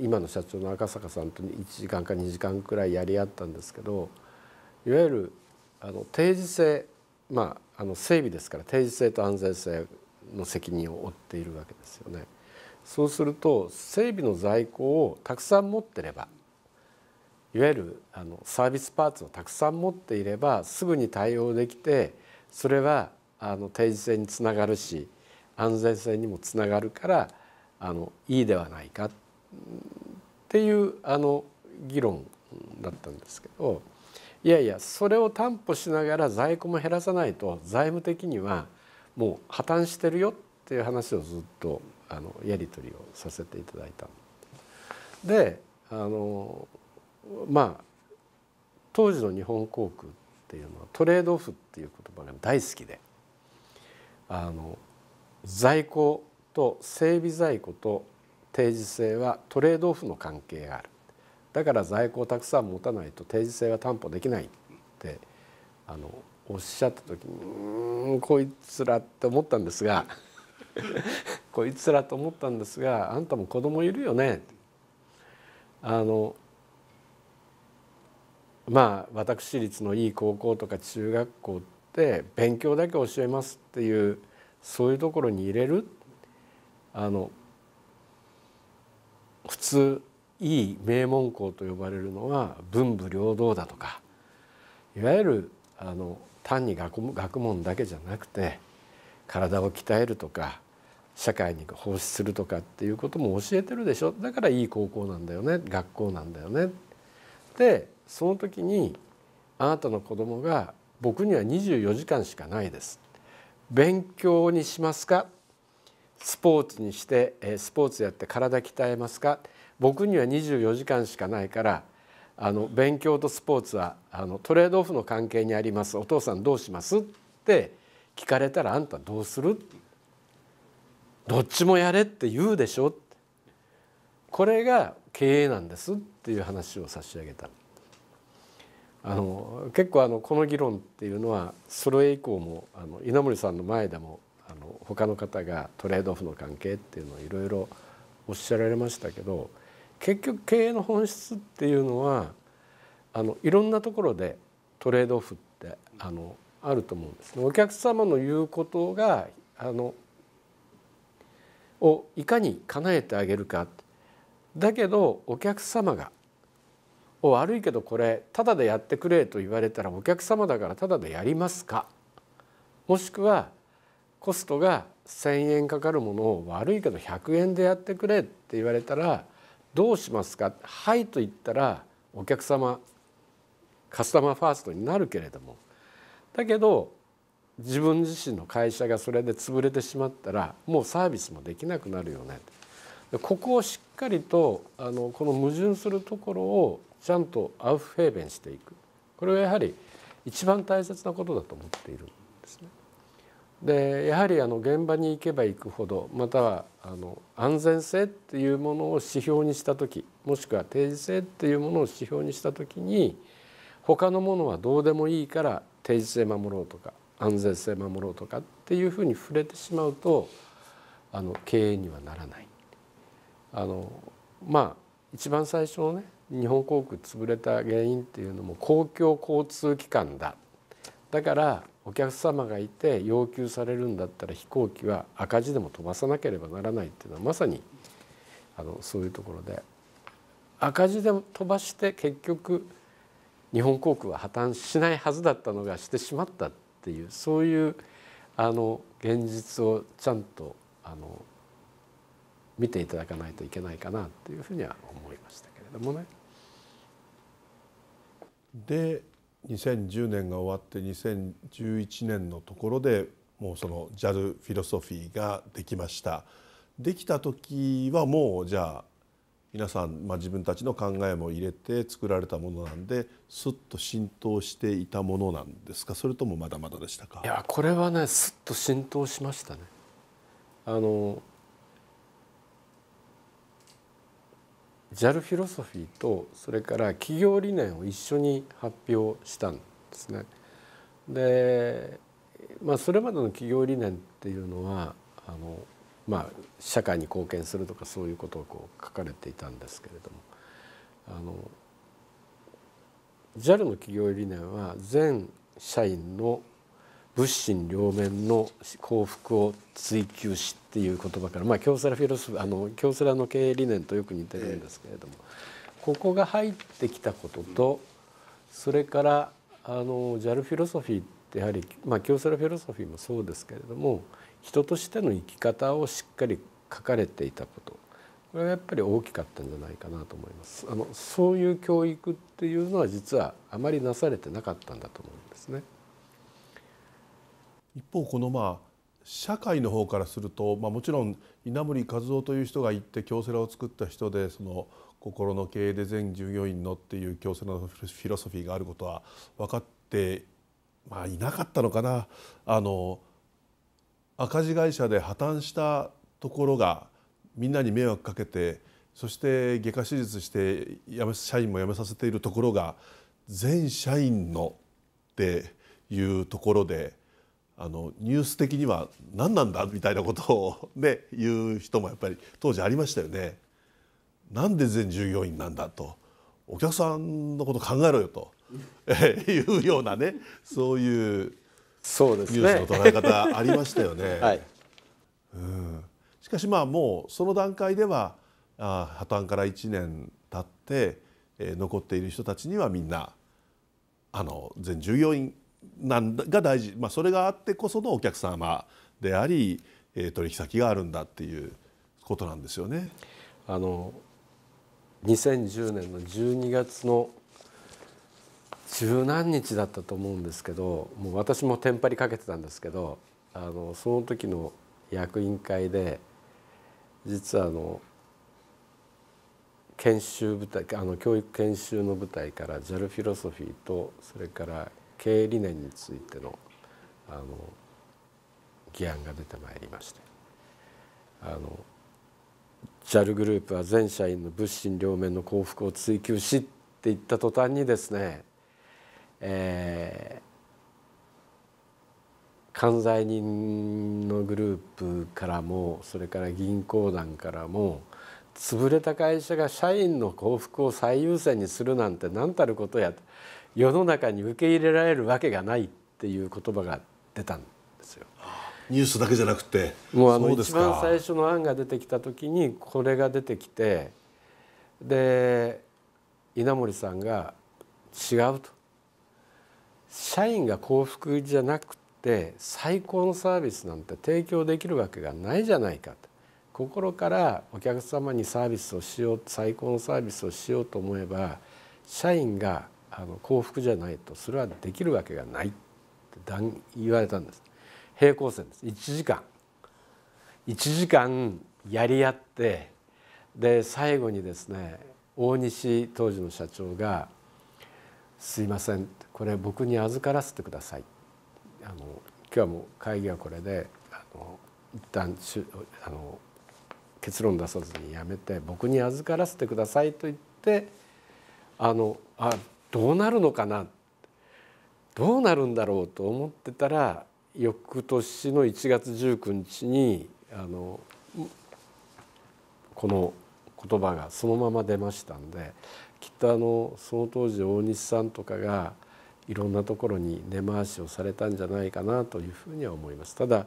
今の社長の赤坂さんと1時間か2時間くらいやり合ったんですけどいわゆるあの定時制、まあ、あの整備ですから定時制と安全性の責任を負っているわけですよね。そうすると整備の在庫をたくさん持ってればいわゆるあのサービスパーツをたくさん持っていればすぐに対応できてそれはあの定時性につながるし安全性にもつながるからあのいいではないかっていうあの議論だったんですけど。いやいやそれを担保しながら在庫も減らさないと財務的にはもう破綻してるよっていう話をずっとあのやり取りをさせていただいたであのまあ当時の日本航空っていうのはトレードオフっていう言葉が大好きであの在庫と整備在庫と定時制はトレードオフの関係があるだから在庫をたくさん持たないと定時制は担保できないってあのおっしゃった時にうんこいつらって思ったんですが こいつらと思ったんですがあんたも子供いるよねあのまあ私立のいい高校とか中学校って勉強だけ教えますっていうそういうところに入れるあの普通いい名門校と呼ばれるのは文武両道だとかいわゆるあの単に学学問だけじゃなくて体を鍛えるとか社会に奉仕するとかっていうことも教えてるでしょだからいい高校なんだよね学校なんだよね。でその時にあなたの子供が「僕には24時間しかないです」「勉強にしますか?」「スポーツにしてスポーツやって体鍛えますか?」僕には24時間しかないからあの勉強とスポーツはあのトレードオフの関係にありますお父さんどうします?」って聞かれたら「あんたどうする?」どっちもやれって言うでしょこれが経営なんですっていう話を差し上げたあの結構あのこの議論っていうのはそれ以降もあの稲森さんの前でもあの他の方がトレードオフの関係っていうのをいろいろおっしゃられましたけど。結局経営の本質っていうのはあのいろんなところでトレードオフってあのあると思うんですね。お客様の言うことがあのをいかに叶えてあげるかだけどお客様が「お悪いけどこれただでやってくれ」と言われたらお客様だからただでやりますかもしくはコストが1,000円かかるものを悪いけど100円でやってくれって言われたらどうしますか?」「はい」と言ったらお客様カスタマーファーストになるけれどもだけど自分自身の会社がそれで潰れてしまったらもうサービスもできなくなるよねここをしっかりとあのこの矛盾するところをちゃんとアウフヘーベンしていくこれはやはり一番大切なことだと思っている。でやはりあの現場に行けば行くほどまたはあの安全性っていうものを指標にした時もしくは定時性っていうものを指標にした時に他のものはどうでもいいから定時性守ろうとか安全性守ろうとかっていうふうに触れてしまうとあの経営にはならない。あのまあ一番最初のね日本航空潰れた原因っていうのも公共交通機関だだからお客様がいて要求されるんだったら飛行機は赤字でも飛ばさなければならないっていうのはまさにあのそういうところで赤字で飛ばして結局日本航空は破綻しないはずだったのがしてしまったっていうそういうあの現実をちゃんとあの見ていただかないといけないかなっていうふうには思いましたけれどもね。で2010年が終わって2011年のところでもうその JAL フィロソフィーができました。できた時はもうじゃあ皆さん、まあ、自分たちの考えも入れて作られたものなんですっと浸透していたものなんですかそれともまだまだでしたかいやこれはねすっと浸透しましたね。あの JAL フィロソフィーとそれから企業理念を一緒に発表したんですね。で、まあ、それまでの企業理念っていうのはあの、まあ、社会に貢献するとかそういうことをこう書かれていたんですけれどもあの JAL の企業理念は全社員の物心両面の幸福を追求しっていう言葉から、まあ、京セラフィロスあの京セラの経営理念とよく似てるんですけれども、ここが入ってきたことと、それからあの JAL フィロソフィーってやはり、まあ、京セラフィロソフィーもそうですけれども人としての生き方をしっかり書かれていたことこれがやっぱり大きかったんじゃないかなと思いますあのそういう教育っていうのは実はあまりなされてなかったんだと思うんですね。一方このまあ社会の方からすると、まあ、もちろん稲森和夫という人が行って京セラを作った人でその心の経営で全従業員のっていう京セラのフィロソフィーがあることは分かって、まあ、いなかったのかなあの赤字会社で破綻したところがみんなに迷惑かけてそして外科手術して社員も辞めさせているところが全社員のっていうところで。あのニュース的には何なんだみたいなことを、ね、言う人もやっぱり当時ありましたよね。なんで全従業員なんだとお客さんのこと考えろよと いうようなねそういうそうね、ニュースの捉え方ありましたよね。はい、うんしかしまあもうその段階ではあ破綻から1年経って、えー、残っている人たちにはみんなあの全従業員なんが大事、まあ、それがあってこそのお客様であり、えー、取引先があるんだっていうことなんですよね。あの2010年の12月の十何日だったと思うんですけどもう私もテンパりかけてたんですけどあのその時の役員会で実はあの研修部隊あの教育研修の部隊から JAL フィロソフィーとそれから経営理念についてのあの議案が出てまいりましてあの JAL グループは全社員の物心両面の幸福を追求しって言った途端にですね、えー、関西人のグループからもそれから銀行団からも潰れた会社が社員の幸福を最優先にするなんて何たることや世の中に受け入れられるわけがないっていう言葉が出たんですよ。ニュースだけじゃなくてもうあの一番最初の案が出てきた時にこれが出てきてで稲森さんが違うと社員が幸福じゃなくて最高のサービスなんて提供できるわけがないじゃないかと心からお客様にサービスをしよう最高のサービスをしようと思えば社員があの幸福じゃないとそれはできるわけがないって言われたんです平行線です1時間1時間やり合ってで最後にですね大西当時の社長が「すいませんこれ僕に預からせてください」あの今日はもう会議はこれであの一旦あの結論出さずにやめて僕に預からせてくださいと言ってあのあどうなるのかなどうなるんだろうと思ってたら翌年の1月19日にあのこの言葉がそのまま出ましたんできっとあのその当時大西さんとかがいろんなところに根回しをされたんじゃないかなというふうには思います。ただ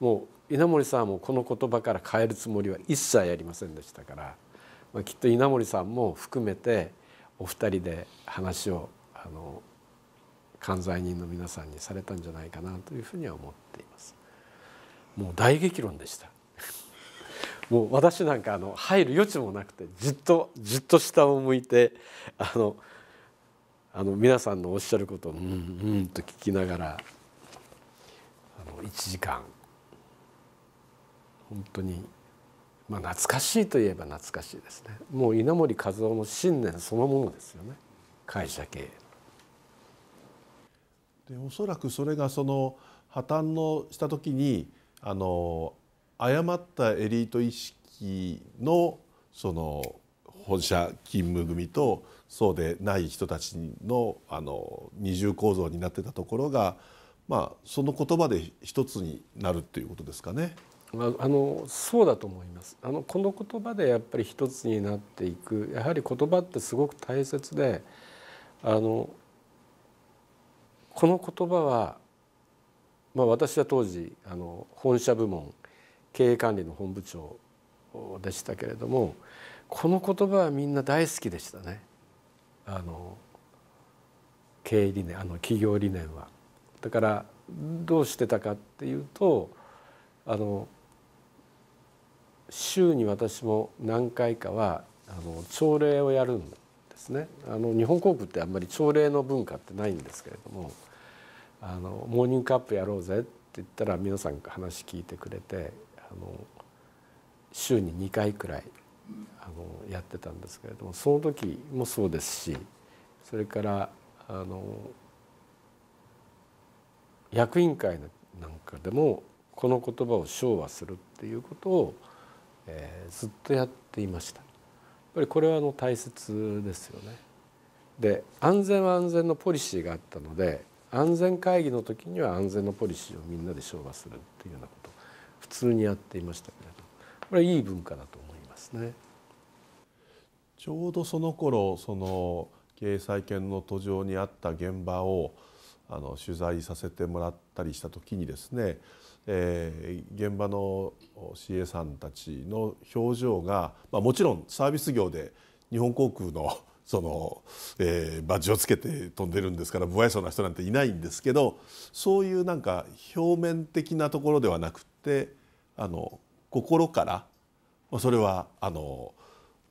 もう稲森さんもこの言葉から変えるつもりは一切ありませんでしたから、まあ、きっと稲森さんも含めてお二人で話をあの関西人の皆さんにされたんじゃないかなというふうには思っています。もう大激論でした もう私なんかあの入る余地もなくてじっとじっと下を向いてあのあの皆さんのおっしゃることをうんうんと聞きながらあの1時間本当にまあ、懐かしいといえば懐かしいですねもう稲盛和夫の信念そのものですよね会社経営でおそらくそれがその破綻のした時にあの誤ったエリート意識のその本社勤務組とそうでない人たちのあの二重構造になってたところが、まあ、その言葉で一つになるっていうことですかね。あのそうだと思いますあのこの言葉でやっぱり一つになっていくやはり言葉ってすごく大切であのこの言葉は、まあ、私は当時あの本社部門経営管理の本部長でしたけれどもこの言葉はみんな大好きでしたねあの経営理念あの企業理念は。だからどうしてたかっていうとあの週に私も何回かはあの朝礼をやるんですねあの日本航空ってあんまり朝礼の文化ってないんですけれどもあのモーニングカップやろうぜって言ったら皆さん話聞いてくれてあの週に2回くらいあのやってたんですけれどもその時もそうですしそれからあの役員会なんかでもこの言葉を昭和するっていうことをえー、ずっとやっていましたやっぱりこれはあの大切ですよねで安全は安全のポリシーがあったので安全会議の時には安全のポリシーをみんなで昭和するっていうようなこと普通にやっていましたけれどこれはいい文化だと思いますね。ちょうどその頃その経営再建の途上にあった現場をあの取材させてもらったりした時にですねえー、現場の CA さんたちの表情が、まあ、もちろんサービス業で日本航空の その、えー、バッジをつけて飛んでるんですから無愛想な人なんていないんですけどそういうなんか表面的なところではなくってあの心からそれはあの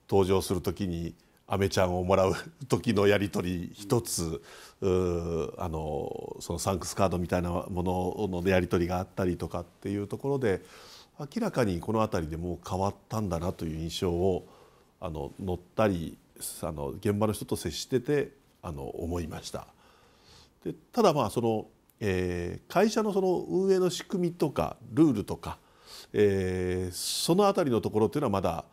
登場する時にアメちゃんをもらう時のやり取り一つあのそのサンクスカードみたいなもののやり取りがあったりとかっていうところで明らかにこの辺りでもう変わったんだなという印象をあの乗ったりあの現場の人と接しててあの思いました。でただまあその、えー、会社のその運営の仕組みとかルールとか、えー、その辺りのところっていうのはまだ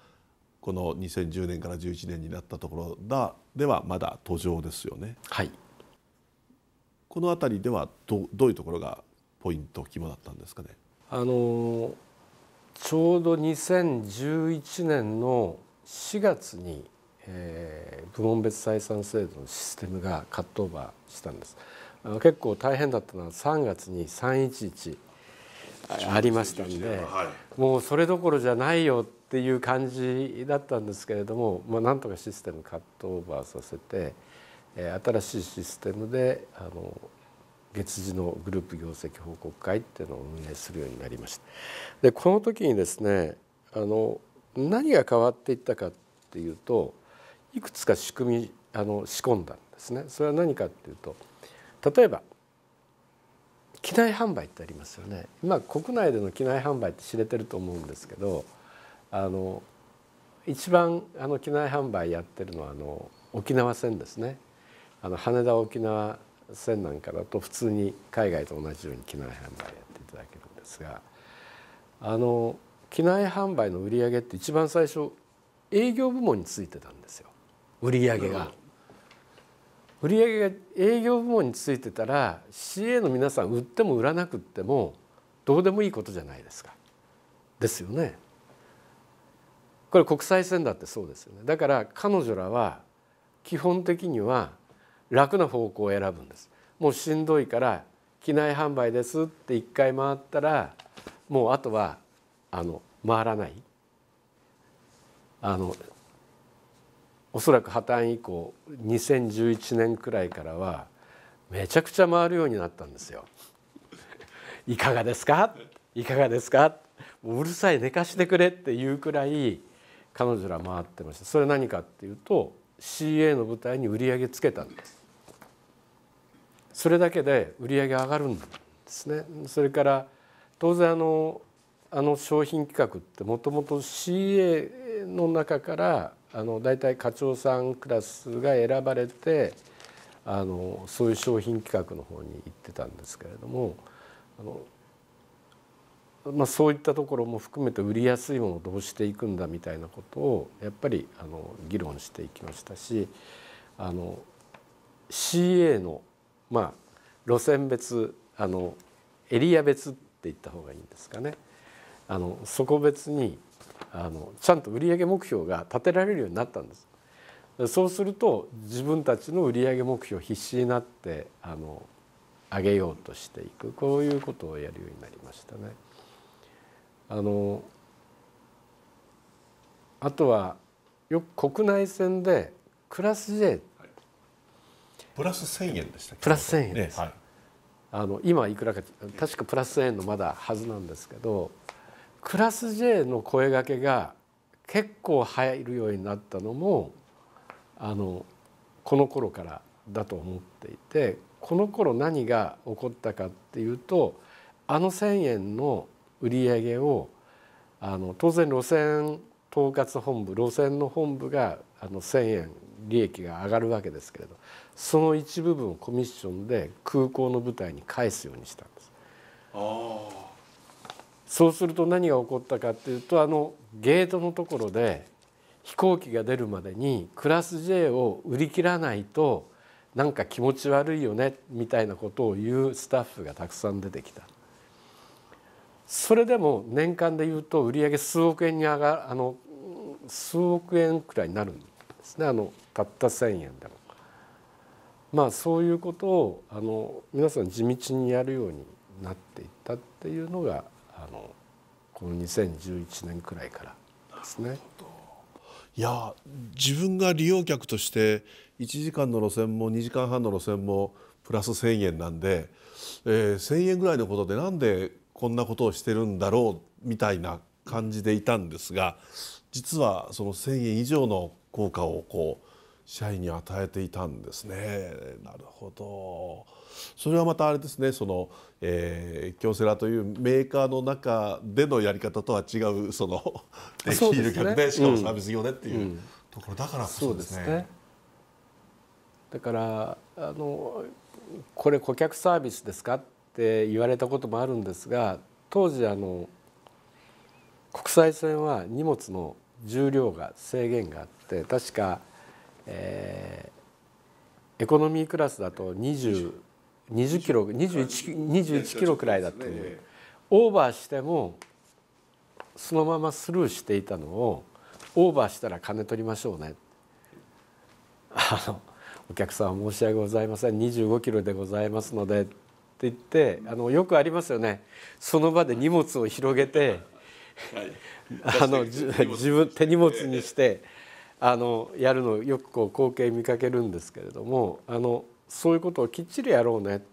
この2010年から11年になったところだではまだ途上ですよね。はい、この辺りではどどういうところがポイント肝だったんですかね。あのちょうど2011年の4月に、えー、部門別採算制度のシステムがカットオーバーしたんです。あの結構大変だったのは3月に311ありましたんで、はい、もうそれどころじゃないよっっていう感じだったんですけれども、まあ、なんとかシステムカットオーバーさせて、え新しいシステムであの月次のグループ業績報告会っていうのを運営するようになりました。でこの時にですねあの何が変わっていったかっていうといくつか仕組みあの仕込んだんですね。それは何かっていうと例えば機内販売ってありますよね今国内での機内販売って知れてると思うんですけどあの一番あの機内販売やってるのはあの沖縄線ですねあの羽田沖縄線なんかだと普通に海外と同じように機内販売やっていただけるんですがあの機内販売の売り上げって一番最初営業部門についてたんですよ売り上げが。売り上げが営業部門についてたら CA の皆さん売っても売らなくってもどうでもいいことじゃないですか。ですよね。これ国際線だってそうですよねだから彼女らは基本的には楽な方向を選ぶんですもうしんどいから機内販売ですって一回回ったらもうあとはあの回らないあのおそらく破綻以降2011年くらいからはめちゃくちゃ回るようになったんですよ。いかがですかいかがですかうるさい寝かしてくれっていうくらい彼女ら回ってましたそれ何かっていうと CA の舞台に売り上げつけたんですそれだけで売り上げ上がるんですねそれから当然あのあの商品企画ってもともと CA の中からあの大体課長さんクラスが選ばれてあのそういう商品企画の方に行ってたんですけれどもあのまあ、そういったところも含めて売りやすいものをどうしていくんだみたいなことをやっぱりあの議論していきましたしあの CA の、まあ、路線別あのエリア別って言った方がいいんですかねあのそこ別にあのちゃんと売上目標が立てられるようになったんです。そうすると自分たちの売上目標を必死になってあの上げようとしていくこういうことをやるようになりましたね。あのあとはよく国内線でクラス J、はい、プラス1円でしたプラス1円です、ねはい、あの今いくらか確かプラス1円のまだはずなんですけどクラス J の声がけが結構入るようになったのもあのこの頃からだと思っていてこの頃何が起こったかっていうとあの1,000円の売り上げをあの当然路線統括本部路線の本部があの1,000円利益が上がるわけですけれどその一部分をコミッションで空港の舞台に返すようにしたんです。そうすると何が起こったかっていうとあのゲートのところで飛行機が出るまでにクラス J を売り切らないとなんか気持ち悪いよねみたいなことを言うスタッフがたくさん出てきた。それでも年間でいうと売上数億円に上があの数億円くらいになるんですねあのたった1,000円でも。まあそういうことをあの皆さん地道にやるようになっていったっていうのがあのこの2011年くらいからですね。いや自分が利用客として1時間の路線も2時間半の路線もプラス1,000円なんで、えー、1,000円ぐらいのことでなんでこんなことをしてるんだろうみたいな感じでいたんですが実はその1,000円以上の効果をこう社員に与えていたんですね。なるほど。それはまたあれですね。その、えー、京セラというメーカーの中でのやり方とは違うそのできる客で、ね、しかもサービス業でっていう、ところだからそうですね。すねだからあのこれ顧客サービスですかっって言われたこともあるんですが当時あの国際線は荷物の重量が制限があって確か、えー、エコノミークラスだと20 20キロ21 21キロくらいだったのオーバーしてもそのままスルーしていたのをオーバーしたら金取りましょうねあのお客さん申し訳ございません25キロでございますのでって言ってあのよくありますよねその場で荷物を広げて、あの自分手荷物にしてあのやるのよくこう光景見かけるんですけれどもあのそういうことをきっちりやろうね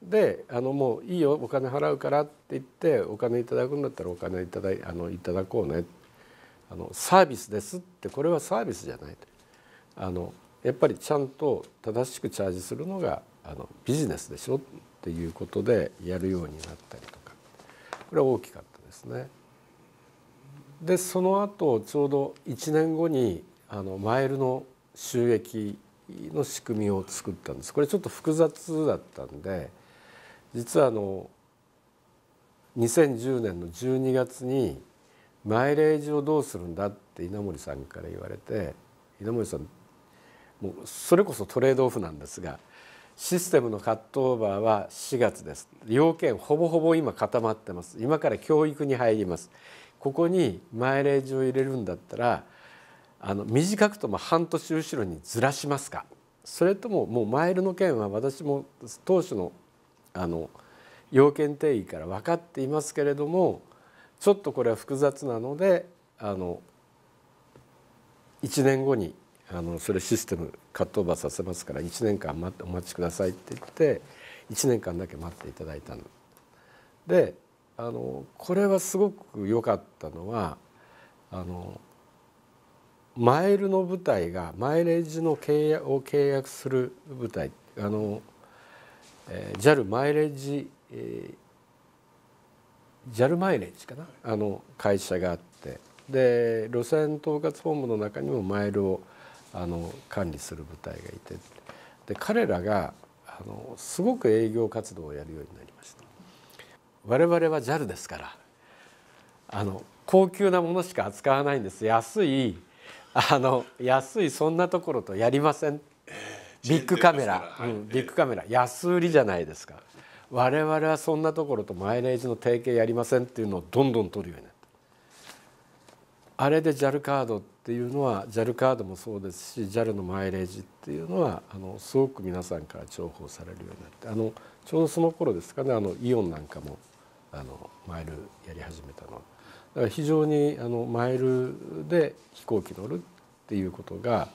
であのもういいよお金払うからって言ってお金いただくんだったらお金いただいあのいただこうねあのサービスですってこれはサービスじゃないあのやっぱりちゃんと正しくチャージするのがあのビジネスでしょっていうことでやるようになったりとかこれは大きかったですね。でその後ちょうど1年後にあのマイルの収益の仕組みを作ったんですこれちょっと複雑だったんで実はあの2010年の12月にマイレージをどうするんだって稲森さんから言われて稲森さんもうそれこそトレードオフなんですがシステムのカットオーバーは4月です要件ほぼほぼ今固まってます今から教育に入りますここにマイレージを入れるんだったらあの短くとも半年後ろにずらしますかそれとももうマイルの件は私も当初のあの要件定義から分かっていますけれどもちょっとこれは複雑なのであの1年後にあのそれシステムカットオーバーさせますから1年間待ってお待ちくださいって言って1年間だけ待っていただいたの。であのこれはすごく良かったのはあのマイルの舞台がマイレージの契約を契約する舞台あの、えー、JAL マイレージ、えー、JAL マイレージかなあの会社があってで路線統括本部の中にもマイルをあの管理する部隊がいてで彼らがあのすごく営業活動をやるようになりました我々は JAL ですからあの高級なものしか扱わないんです安いあの安いそんなところとやりませんビッグカメラ、うん、ビッグカメラ安売りじゃないですか我々はそんなところとマイレージの提携やりませんっていうのをどんどん取るようになるあれで JAL カードっていうのは JAL カードもそうですし JAL のマイレージっていうのはあのすごく皆さんから重宝されるようになってあのちょうどその頃ですかねあのイオンなんかもあのマイルやり始めたのは。だから非常にあのマイルで飛行機乗るっていうことが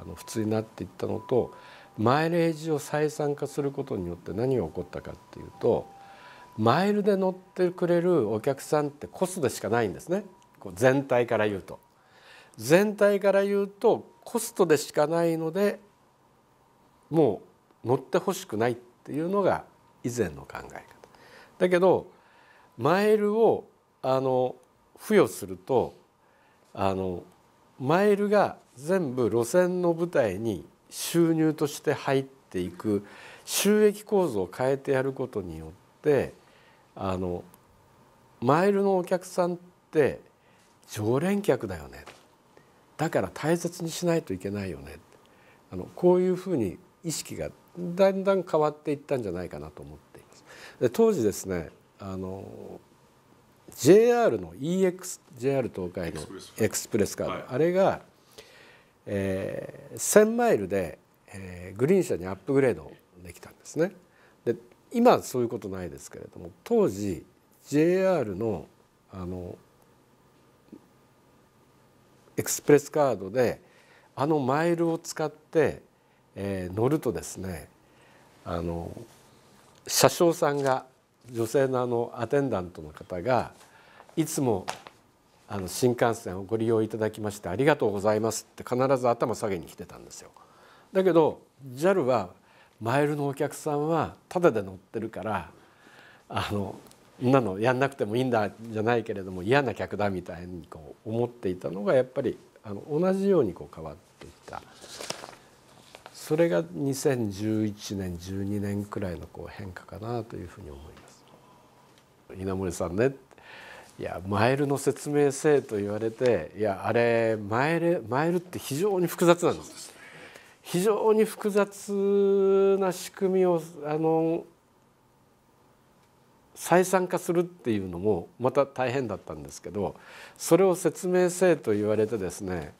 あの普通になっていったのとマイレージを採算化することによって何が起こったかっていうとマイルで乗ってくれるお客さんってコストでしかないんですね。こう全体から言うと全体から言うとコストでしかないのでもう乗ってほしくないっていうのが以前の考え方だけどマイルをあの付与するとあのマイルが全部路線の舞台に収入として入っていく収益構造を変えてやることによってあのマイルのお客さんって常連客だよねだから大切にしないといけないよねあのこういうふうに意識がだんだん変わっていったんじゃないかなと思っています。で当時ですねあの JR の EXJR 東海のエクスプレスカー、はい、あれが、えー、1,000マイルで、えー、グリーン車にアップグレードできたんですね。で今そういうことないですけれども当時 JR のあのエクスプレスカードであのマイルを使って、えー、乗るとですねあの車掌さんが女性のあのアテンダントの方がいつもあの新幹線をご利用いただきましてありがとうございますって必ず頭下げに来てたんですよ。だけど JAL はマイルのお客さんはタダで乗ってるからあのなのやんなくてもいいんだじゃないけれども嫌な客だみたいにこう思っていたのがやっぱりあの同じようにこう変わっていたそれが2011年12年くらいのこう変化かなというふうに思います。稲森さんねいやマイルの説明せえと言われていやあれマイルマイルって非常に複雑なんです非常に複雑な仕組みをあの細産化するっていうのもまた大変だったんですけどそれを説明せえと言われてですね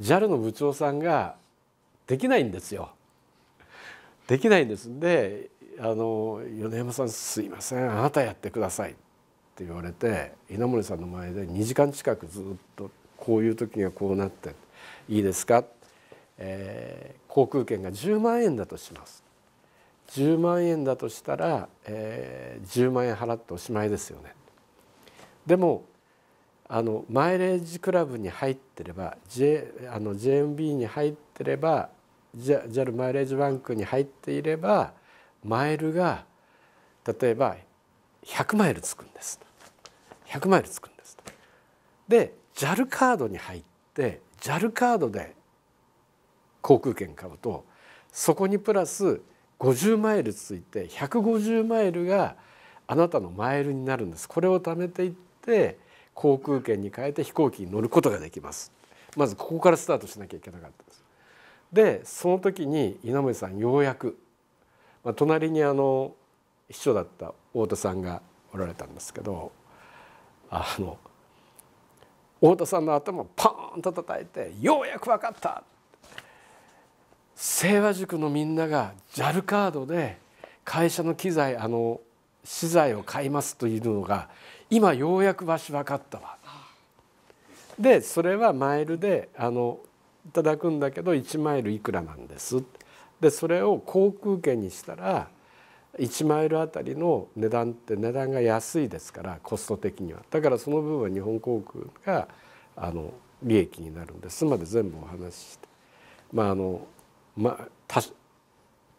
JAL の部長さんができないんですよ。できないんですであの「米山さんすいませんあなたやってください」って言われて稲森さんの前で2時間近くずっとこういう時にはこうなって「いいですか?」えー、航空券が10万円だとします10万円だとしたら、えー、10万円払っておしまいですよね。でもあのマイレージクラブに入ってれば、J、あの JMB に入ってれば JAL マイレージバンクに入っていればマイルが例えば100マイルつくんです100マイルつくんですで JAL カードに入って JAL カードで航空券買うとそこにプラス50マイルついて150マイルがあなたのマイルになるんですこれを貯めていって航空券に変えて飛行機に乗ることができますまずここからスタートしなきゃいけなかったですでその時に稲森さんようやく、まあ、隣にあの秘書だった太田さんがおられたんですけどあの太田さんの頭をパーンと叩いて「ようやく分かった!」清和塾のみんなが JAL カードで会社の機材あの資材を買いますというのが今ようやくわし分かったわ。でそれはマイルであのいただくんだけど1マイルいくらなんですでそれを航空券にしたら1マイルあたりの値段って値段が安いですからコスト的にはだからその部分は日本航空があの利益になるんでつまで全部お話ししてまああのま、他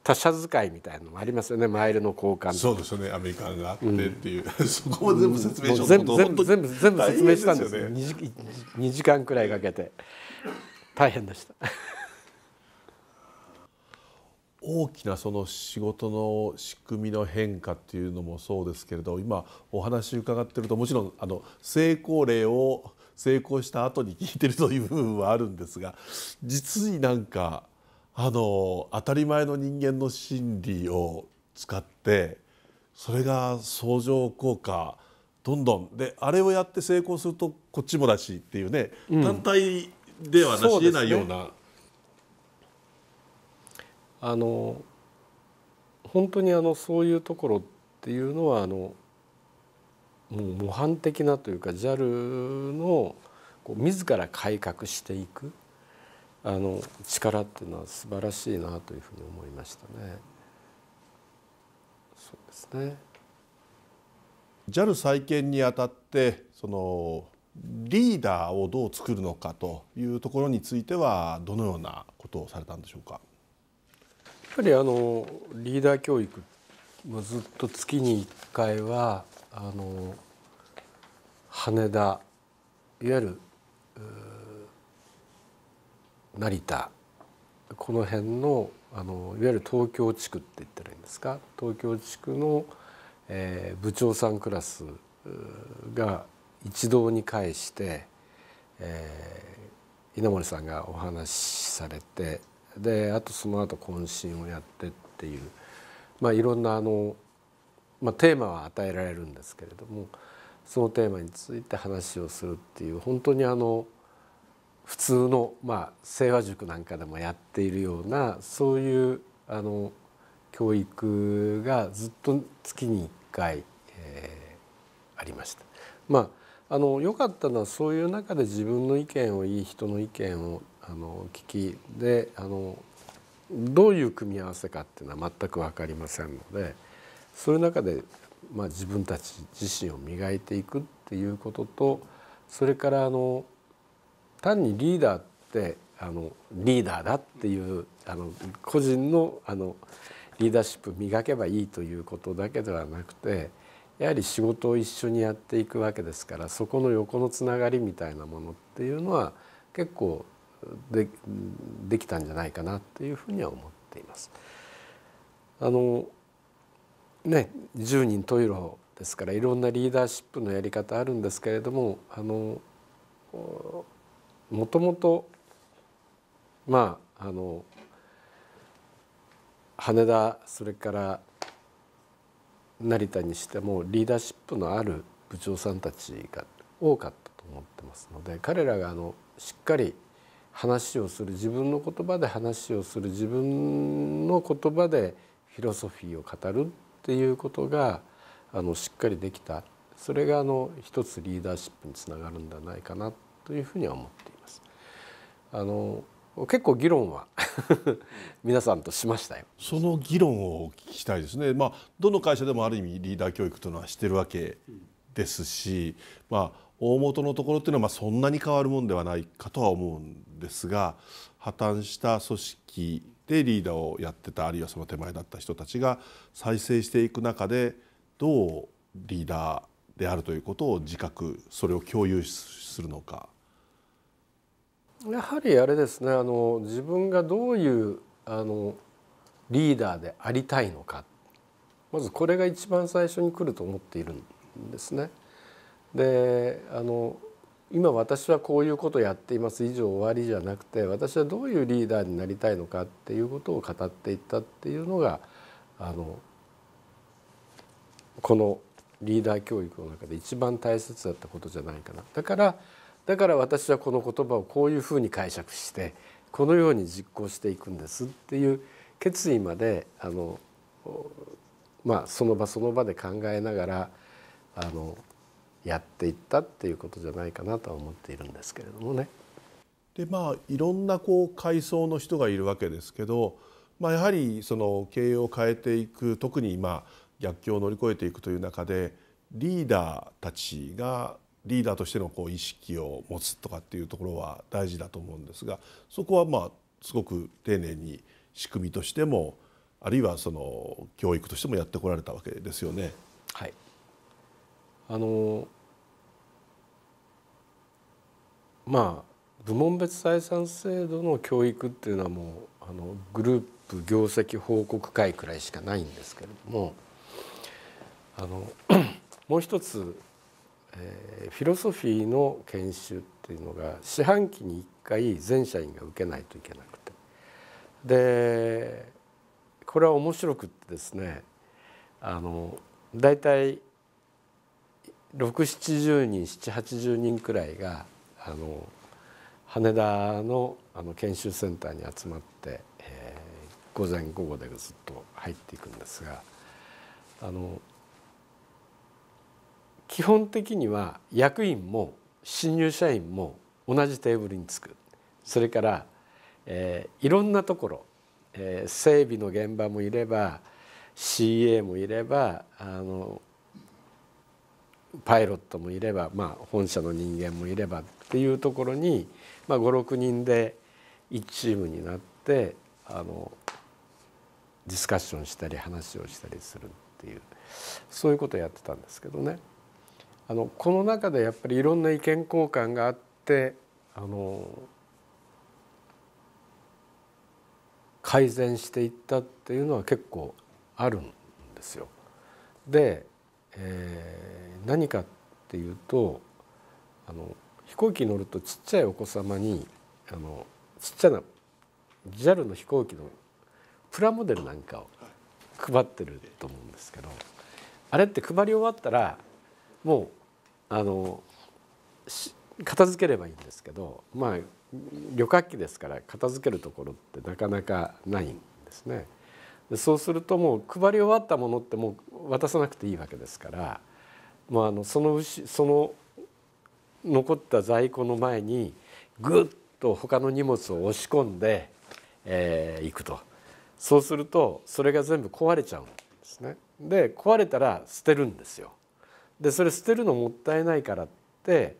他者使いみたいのもありますよねマイルの交換そうですよねアメリカンがあってっていう、うん、そこも全部説明しよう全部全部全部全部説明したんですよですよ、ね、2, 2時間くらいかけて大変でした 大きなその仕事の仕組みの変化っていうのもそうですけれど今お話伺ってるともちろんあの成功例を成功した後に聞いてるという部分はあるんですが実になんかあの当たり前の人間の心理を使ってそれが相乗効果どんどんであれをやって成功するとこっちもだしっていうね、うん、単体ではなしないような。うね、あの本当にあのそういうところっていうのはあのもう模範的なというか JAL のこう自ら改革していくあの力っていうのは素晴らしいなというふうに思いましたね。そうですね JAL 再建にあたってそのリーダーをどう作るのかというところについてはどのようなことをされたんでしょうかやっぱりあのリーダー教育もずっと月に1回はあの羽田いわゆる成田この辺のあのいわゆる東京地区って言ったらいいんですか東京地区の、えー、部長さんクラスが一堂に会して、えー、稲森さんがお話しされてであとその後渾身をやってっていう、まあ、いろんなあの、まあ、テーマは与えられるんですけれどもそのテーマについて話をするっていう本当にあの普通の、まあ、清和塾なんかでもやっているようなそういうあの教育がずっと月に1回、えー、ありました。まああの良かったのはそういう中で自分の意見をいい人の意見をあの聞きであのどういう組み合わせかっていうのは全く分かりませんのでそういう中で、まあ、自分たち自身を磨いていくっていうこととそれからあの単にリーダーってあのリーダーだっていうあの個人のあのリーダーシップ磨けばいいということだけではなくてやはり仕事を一緒にやっていくわけですからそこの横のつながりみたいなものっていうのは結構でできたんじゃないかなっていうふうには思っています。あのね、10人十色ですからいろんなリーダーシップのやり方あるんですけれどもあのもともとまああの羽田それから成田にしてもリーダーシップのある部長さんたちが多かったと思ってますので彼らがあのしっかり話をする自分の言葉で話をする自分の言葉でフィロソフィーを語るっていうことがあのしっかりできたそれがあの一つリーダーシップにつながるんではないかなというふうには思っています。あの結構議論は 皆さんとしましたよその議論をお聞きしたいですね、まあ、どの会社でもある意味リーダー教育というのはしてるわけですし、まあ、大元のところっていうのはまあそんなに変わるもんではないかとは思うんですが破綻した組織でリーダーをやってたあるいはその手前だった人たちが再生していく中でどうリーダーであるということを自覚それを共有するのかやはりあれですねあの自分がどういうあのリーダーでありたいのかまずこれが一番最初に来ると思っているんですね。であの今私はこういうことをやっています以上終わりじゃなくて私はどういうリーダーになりたいのかっていうことを語っていったっていうのがあのこのリーダー教育の中で一番大切だったことじゃないかな。だからだから私はこの言葉をこういうふうに解釈してこのように実行していくんですっていう決意まであの、まあ、その場その場で考えながらあのやっていったっていうことじゃないかなとは思っているんですけれどもね。でまあいろんなこう階層の人がいるわけですけど、まあ、やはりその経営を変えていく特に今逆境を乗り越えていくという中でリーダーたちがリーダーとしてのこう意識を持つとかっていうところは大事だと思うんですがそこはまあすごく丁寧に仕組みとしてもあるいはその教育としてもやってこられたわけですよね。はい、あのまあ部門別採算制度の教育っていうのはもうあのグループ業績報告会くらいしかないんですけれどもあの もう一つえフィロソフィーの研修っていうのが四半期に1回全社員が受けないといけなくてでこれは面白くってですねあの大体670人780人くらいがあの羽田のあの研修センターに集まって、えー、午前午後でずっと入っていくんですがあの基本的には役員も新入社員も同じテーブルにつくそれから、えー、いろんなところ、えー、整備の現場もいれば CA もいればあのパイロットもいれば、まあ、本社の人間もいればっていうところに、まあ、56人で1チームになってあのディスカッションしたり話をしたりするっていうそういうことをやってたんですけどね。あのこの中でやっぱりいろんな意見交換があってあの改善していったっていうのは結構あるんですよ。で、えー、何かっていうとあの飛行機に乗るとちっちゃいお子様にあのちっちゃな JAL の飛行機のプラモデルなんかを配ってると思うんですけどあれって配り終わったらもうあの片付ければいいんですけどまあ旅客機ですから片付けるところってなかなかないんですね。そうするともう配り終わったものってもう渡さなくていいわけですから、まあ、あのそのその残った在庫の前にぐっと他の荷物を押し込んでい、えー、くとそうするとそれが全部壊れちゃうんですね。で壊れたら捨てるんですよ。でそれ捨てるのもったいないからって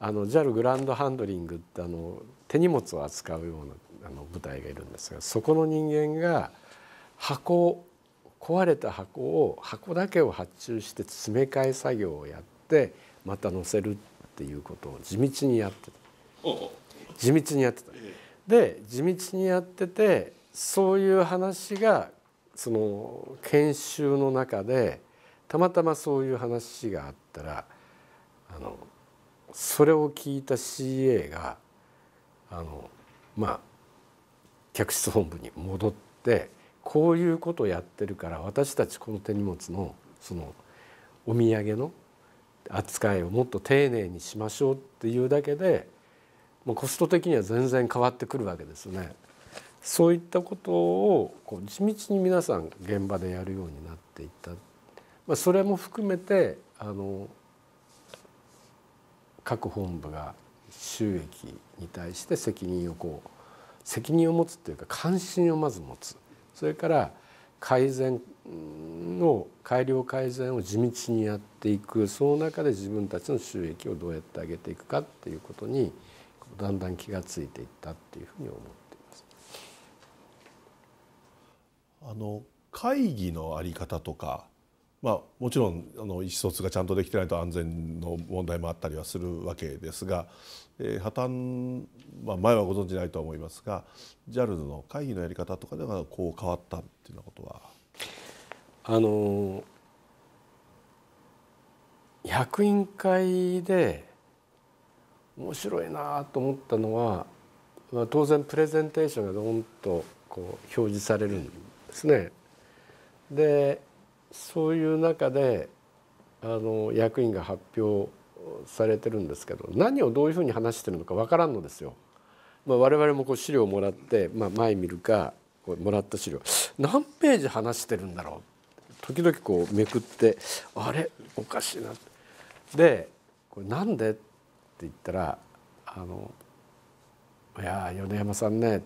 あの JAL グランドハンドリングってあの手荷物を扱うようなあの部隊がいるんですがそこの人間が箱壊れた箱を箱だけを発注して詰め替え作業をやってまた載せるっていうことを地道にやってた地道にやってた。で地道にやっててそういう話がその研修の中でたまたまそういう話があったらあのそれを聞いた CA があのまあ客室本部に戻ってこういうことをやってるから私たちこの手荷物のそのお土産の扱いをもっと丁寧にしましょうっていうだけで、まあ、コスト的には全然変わってくるわけですね。そういったことをこう地道に皆さん現場でやるようになっていったまあ、それも含めてあの各本部が収益に対して責任をこう責任を持つというか関心をまず持つそれから改善の改良改善を地道にやっていくその中で自分たちの収益をどうやって上げていくかっていうことにだんだん気が付いていったっていうふうに思っています。あの会議のあり方とかまあ、もちろんあの意思疎通がちゃんとできてないと安全の問題もあったりはするわけですが、えー、破綻、まあ、前はご存じないとは思いますが JAL の会議のやり方とかではこう変わったっていうようなことはあの役員会で面白いなと思ったのは、まあ、当然プレゼンテーションがどんとこう表示されるんですね。でそういう中であの役員が発表されてるんですけど何をどういうふうに話してるのか分からんのですよ。まあ、我々もこう資料をもらって、まあ、前見るかこうもらった資料何ページ話してるんだろう時々こうめくってあれおかしいなでこれなんでって言ったら「あのいや米山さんね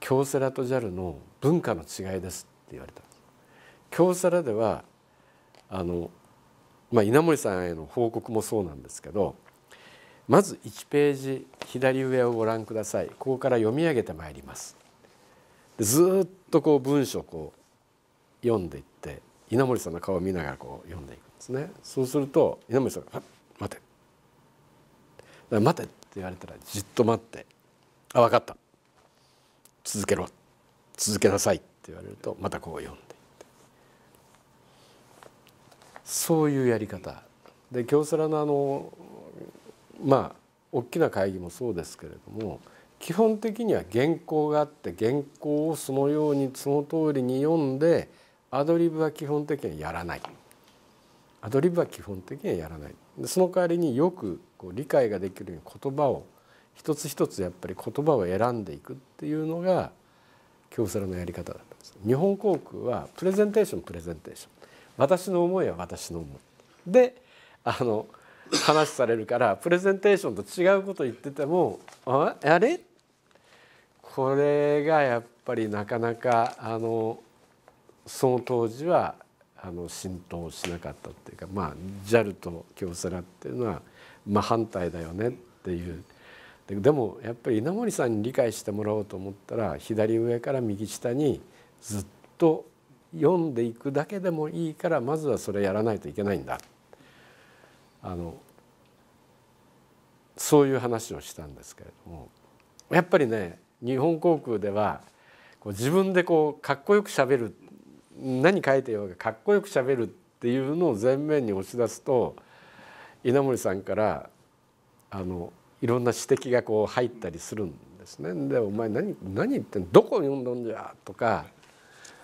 京セラと JAL の文化の違いです」って言われた。京セラではあの、まあ、稲森さんへの報告もそうなんですけどまず1ページ左上をご覧くださいここから読み上げてまいります。でずっとこう文章こう読んでいって稲森さんの顔を見ながらこう読んでいくんですね。そうすると稲森さんが「待て」「待て」って言われたらじっと待って「あ分かった続けろ続けなさい」って言われるとまたこう読んで。そういうやり方で京セラのあのまあ大きな会議もそうですけれども基本的には原稿があって原稿をそのようにその通りに読んでアドリブは基本的にはやらないアドリブは基本的にはやらないその代わりによくこう理解ができるように言葉を一つ一つやっぱり言葉を選んでいくっていうのが京セラのやり方だったんです日本航空はプレゼンテーションプレゼンテーション私の思いは私の思いであの話されるからプレゼンテーションと違うこと言ってても「ああれこれがやっぱりなかなかあのその当時はあの浸透しなかったっていうかまあ JAL と京セラっていうのは真反対だよねっていうででもやっぱり稲森さんに理解してもらおうと思ったら左上から右下にずっと読んでいくだけでもいいからまずはそれやらないといけないんだあのそういう話をしたんですけれどもやっぱりね日本航空ではこう自分でこうかっこよくしゃべる何書いてようがかっこよくしゃべるっていうのを前面に押し出すと稲森さんからあのいろんな指摘がこう入ったりするんですね。でお前何何言ってんどこ読んどんじゃとか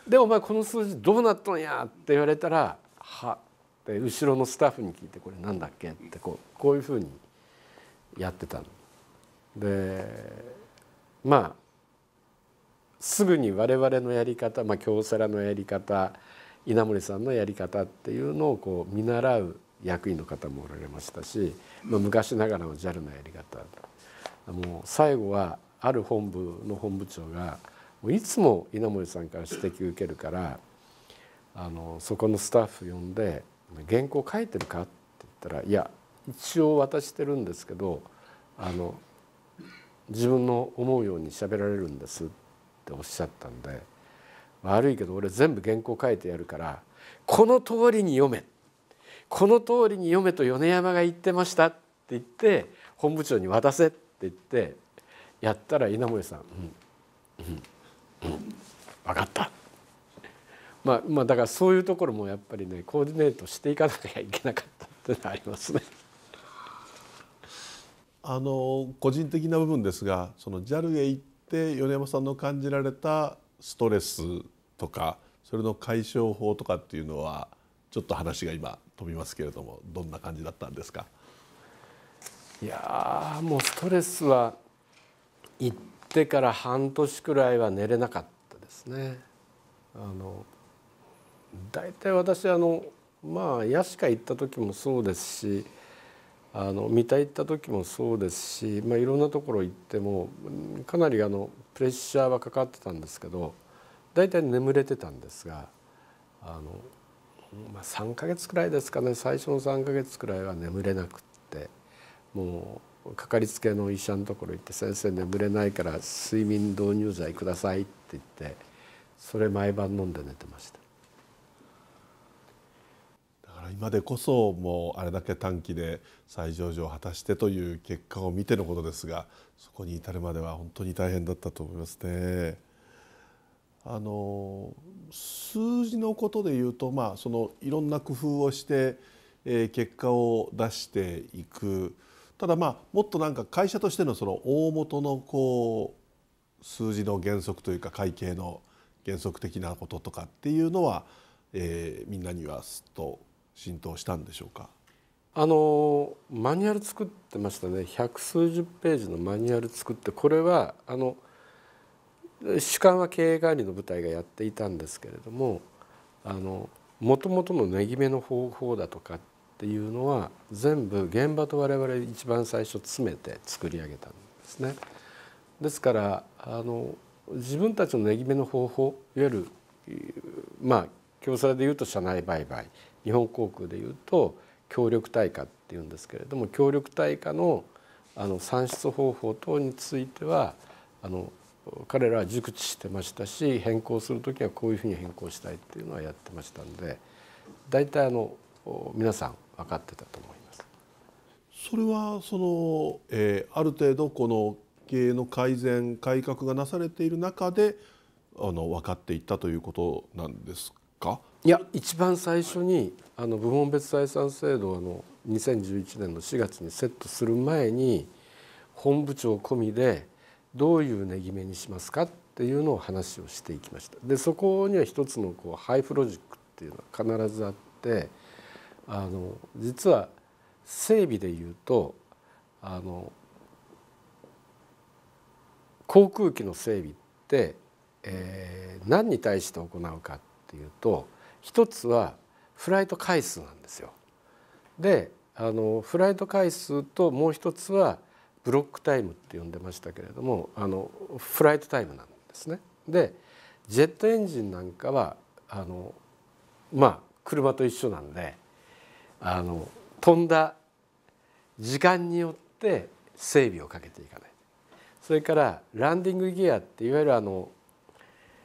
でお前この数字どうなっとんや」って言われたら「は」って後ろのスタッフに聞いて「これなんだっけ?」ってこうこういうふうにやってたの。でまあすぐに我々のやり方、まあ、京セラのやり方稲森さんのやり方っていうのをこう見習う役員の方もおられましたし、まあ、昔ながらの JAL のやり方もう最後はある本部の本部長が「いつも稲森さんから指摘受けるからあのそこのスタッフ呼んで「原稿書いてるか?」って言ったら「いや一応渡してるんですけどあの自分の思うように喋られるんです」っておっしゃったんで「悪いけど俺全部原稿書いてやるからこの通りに読め」この通りに読めと米山が言ってましたって言って本部長に渡せって言ってやったら稲森さん、うんうんうん、分かった。まあ、まあだからそういうところもやっぱりねコーディネートしていかなきゃいけなかったっていうのはありますね。あの個人的な部分ですがその JAL へ行って米山さんの感じられたストレスとかそれの解消法とかっていうのはちょっと話が今飛びますけれどもどんな感じだったんですかいやもうストレスは行っってから半年くらいは寝れなかったですね。あの大体私あのまあ屋敷行った時もそうですしあの三田行った時もそうですし、まあ、いろんなところ行ってもかなりあのプレッシャーはかかってたんですけど大体眠れてたんですがあの、まあ、3ヶ月くらいですかね最初の3ヶ月くらいは眠れなくってもうかかりつけの医者のところ行って「先生眠れないから睡眠導入剤ください」って言ってそれ毎晩飲んで寝てましただから今でこそもうあれだけ短期で再上場を果たしてという結果を見てのことですがそこに至るまでは本当に大変だったと思いますね。あの数字のことでいうと、まあ、そのいろんな工夫をして、えー、結果を出していく。ただまあもっとなんか会社としてのその大元のこう数字の原則というか会計の原則的なこととかっていうのは、えー、みんなにはすっと浸透したんでしょうかあのマニュアル作ってましたね百数十ページのマニュアル作ってこれはあの主観は経営管理の部隊がやっていたんですけれどももともとの値決めの方法だとかっっていうのは全部現場と我々一番最初詰めて作り上げたんですね。ですからあの自分たちの値決めの方法いわゆるまあ共済でいうと社内売買日本航空でいうと協力対価っていうんですけれども協力対価のあの算出方法等についてはあの彼らは熟知してましたし変更する時はこういうふうに変更したいっていうのはやってましたんで大体あの皆さん分かってたと思います。それはその、えー、ある程度この経営の改善改革がなされている中であの分かっていったということなんですかいや一番最初に、あの部門別採算制度をあの2011年の4月にセットする前に本部長込みでどういう値決めにしますかっていうのを話をしていきましたでそこには一つのこうイ布ロジックっていうのは必ずあってあの実は整備でいうとあの航空機の整備って、えー、何に対して行うかっていうと一つはフライト回数なんですよ。であのフライト回数ともう一つはブロックタイムって呼んでましたけれどもあのフライトタイムなんですね。でジェットエンジンなんかはあのまあ車と一緒なんであの飛んだ時間によって整備をかけていかないそれからランディングギアっていわゆるあの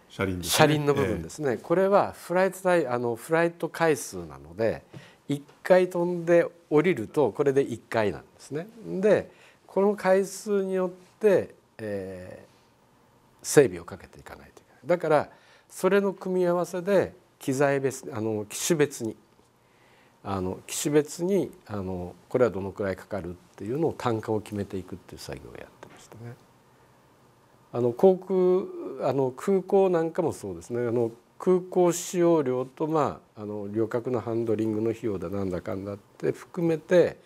車輪、ね,、車輪の部分ですね、えー、これはフライト対あのフライト回数なので1回飛んで降りるとこれで1回なんですね。でこの回数によって、えー、整備をかけていかないといけない。だからそれの組み合わせで機材別あの機種別にあの機種別にあのこれはどのくらいかかるっていうのを単価を決めていくっていう作業をやってましたね。あの航空あの空港なんかもそうですねあの空港使用料と、まあ、あの旅客のハンドリングの費用だなんだかんだって含めて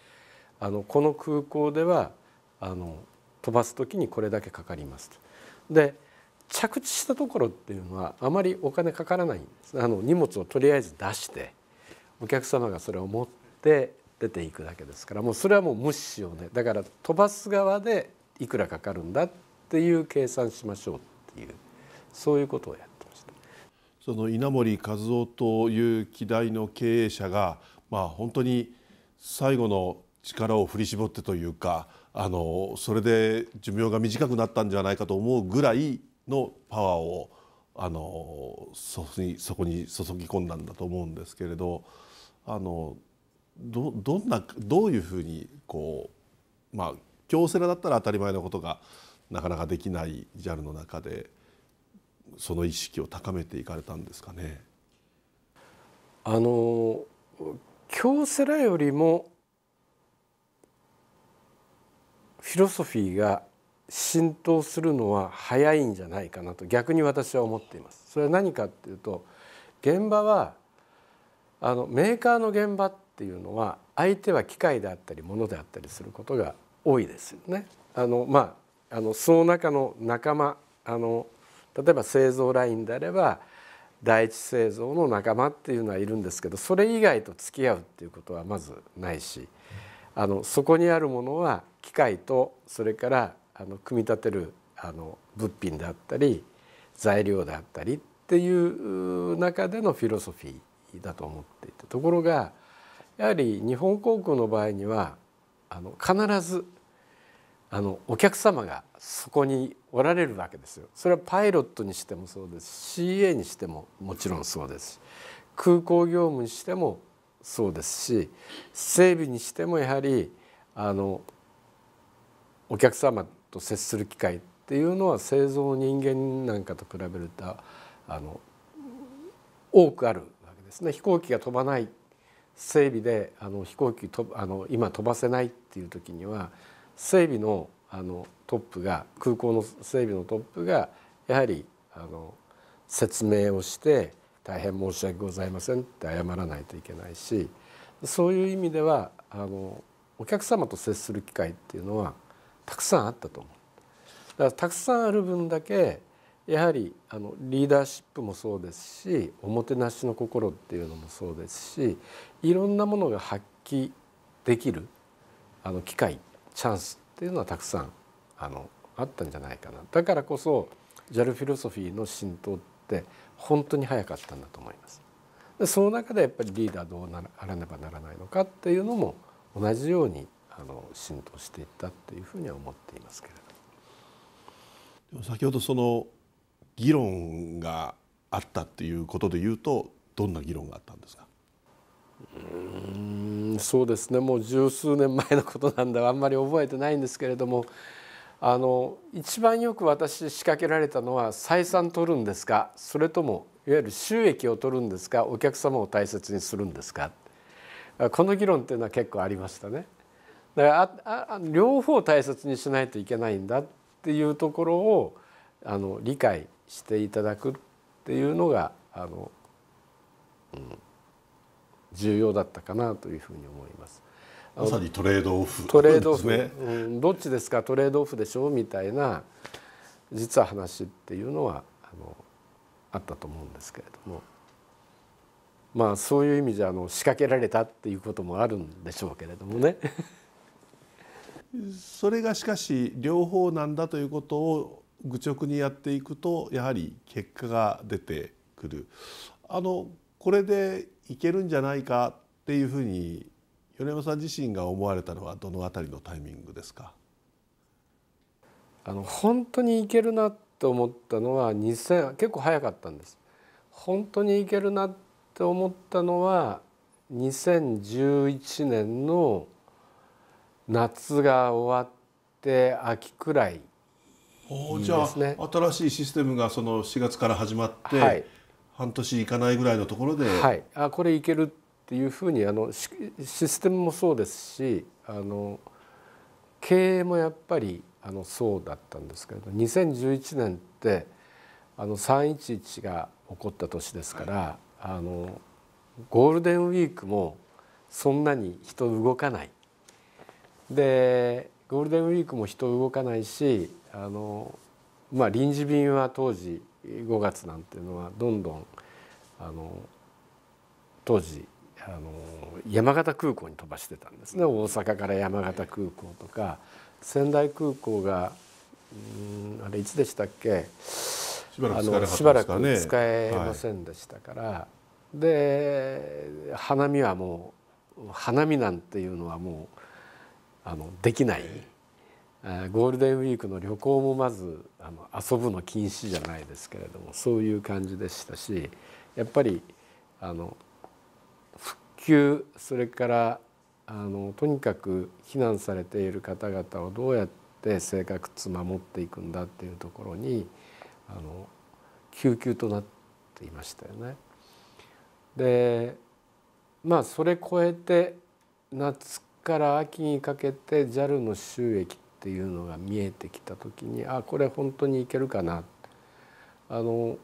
あのこの空港ではあの飛ばす時にこれだけかかりますと。で着地したところっていうのはあまりお金かからないんですあの荷物をとりあえず出してお客様がそれを持って出ていくだけですからもうそれはもう無視しようねだから飛ばす側でいくらかかるんだっていう計算しましょうっていうそういうことをやってました。その稲盛和夫という希代の経営者が、まあ、本当に最後の力を振り絞ってというかあのそれで寿命が短くなったんじゃないかと思うぐらいのパワーをあのそこに注ぎ込んだんだと思うんですけれど。あのどどんなどういうふうにこうまあ京セラだったら当たり前のことがなかなかできない JAL の中でその意識を高めていかれたんですかね。あの京セラよりもフィロソフィーが浸透するのは早いんじゃないかなと逆に私は思っています。それは何かっていうと現場はあのメーカーの現場っていうのは相手は機械であったり物であったりすることが多いですよね。あのまああのその中の仲間あの例えば製造ラインであれば第一製造の仲間っていうのはいるんですけどそれ以外と付き合うっていうことはまずないしあのそこにあるものは機械とそれからあの組み立てるあの物品であったり材料であったりっていう中でのフィロソフィーだと思っていてところがやはり日本航空の場合にはあの必ずあのお客様がそこにおられるわけですよ。それはパイロットにしてもそうですし CA にしてももちろんそうですし空港業務にしてもそうですし整備にしてもやはりあのお客様と接する機会っていうのは製造人間なんかと比べるとあの多くあるそ飛行機が飛ばない整備であの飛行機とあの今飛ばせないっていう時には整備のあのトップが空港の整備のトップがやはりあの説明をして大変申し訳ございませんって謝らないといけないしそういう意味ではあのお客様と接する機会っていうのはたくさんあったと思う。だからたくさんある分だけやはりあのリーダーシップもそうですしおもてなしの心っていうのもそうですしいろんなものが発揮できるあの機会チャンスっていうのはたくさんあのあったんじゃないかなだからこそ JAL フィロソフィーの浸透って本当に早かったんだと思います。でその中でやっぱりリーダーどうならあらねばならないのかっていうのも同じようにあの浸透していったっていうふうには思っていますけれども。でも先ほどその議論があったっていうことでいうとどんな議論があったんですかうんそうですねもう十数年前のことなんであんまり覚えてないんですけれどもあの一番よく私仕掛けられたのは採算取るんですかそれともいわゆる収益を取るんですかお客様を大切にするんですかこの議論っていうのは結構ありましたね。だから両方大切にしないといけないんだっていうところをあの理解していただくっていうのがあの、うん、重要だったかなというふうに思います。まさにトレードオフトレードオフ、ね、うん、どっちですかトレードオフでしょうみたいな実は話っていうのはあのあったと思うんですけれども。まあそういう意味じゃあの仕掛けられたっていうこともあるんでしょうけれどもね。それがしかし両方なんだということを愚直にやっていくとやはり結果が出てくるあのこれでいけるんじゃないかっていうふうに米山さん自身が思われたのはどのあたりのタイミングですかあの本当にいけるなと思ったのは2000結構早かったんです。本当にいけるなって思ったのは2011年の夏が終わって秋くらいおじゃあ、ね、新しいシステムがその4月から始まって、はい、半年いかないぐらいのところで、はい、あこれいけるっていうふうにあのシステムもそうですしあの経営もやっぱりあのそうだったんですけれど2011年ってあの311が起こった年ですから、はい、あのゴールデンウィークもそんなに人動かない。でゴールデンウィークも人動かないしあの、まあ、臨時便は当時5月なんていうのはどんどんあの当時あの山形空港に飛ばしてたんですね大阪から山形空港とか仙台空港がうんあれいつでしたっけしばらく、ね、しばらく使えませんでしたから、はい、で花見はもう花見なんていうのはもうあのできない。ゴールデンウィークの旅行もまずあの遊ぶの禁止じゃないですけれどもそういう感じでしたしやっぱりあの復旧それからあのとにかく避難されている方々をどうやって正確つ守っていくんだっていうところにあの救急となっていましたよね。でまあそれ超えて夏から秋にかけて JAL の収益っっていうのが見えてきた時にあこれ本当にいけるかなあの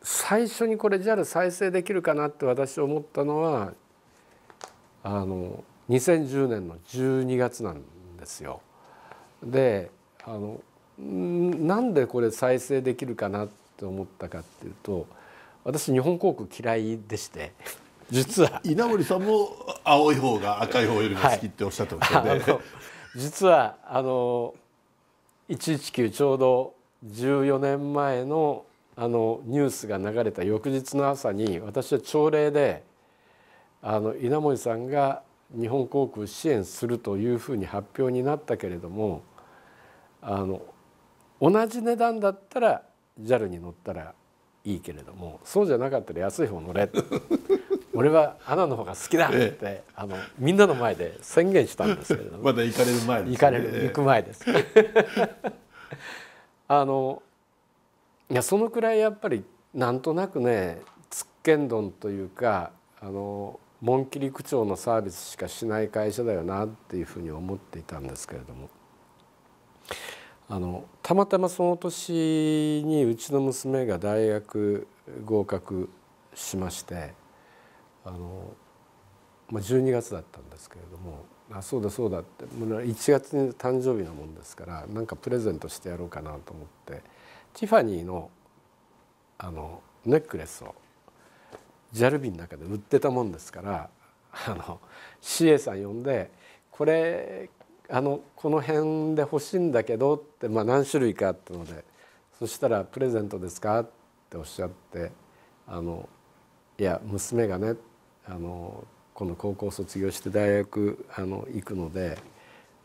最初にこれ JAL 再生できるかなって私思ったのはあの2010年の12月なんですよ。であのなんでこれ再生できるかなって思ったかっていうと私日本航空嫌いでして実は稲森さんも青い方が赤い方よりも好きっておっしゃったことで、は い、実はあの119ちょうど14年前のあのニュースが流れた翌日の朝に私は朝礼であの稲森さんが日本航空支援するというふうに発表になったけれどもあの同じ値段だったら JAL に乗ったらいいけれどもそうじゃなかったら安い方乗れ 俺は花の方が好きだって、ええ、あのみんなの前で宣言したんですけれども まだ行かれる前です、ね、行かれる行く前です あのいやそのくらいやっぱりなんとなくねつっけんどんというかあの門切り区長のサービスしかしない会社だよなっていうふうに思っていたんですけれどもあのたまたまその年にうちの娘が大学合格しましてあの、まあ、12月だったんですけれども「あそうだそうだ」って1月に誕生日なもんですからなんかプレゼントしてやろうかなと思ってティファニーのあのネックレスをジャルビンの中で売ってたもんですからあの CA さん呼んで「これあのこの辺で欲しいんだけど」って、まあ、何種類かあったのでそしたら「プレゼントですか?」っておっしゃって「あのいや娘がねあのこの高校卒業して大学あの行くので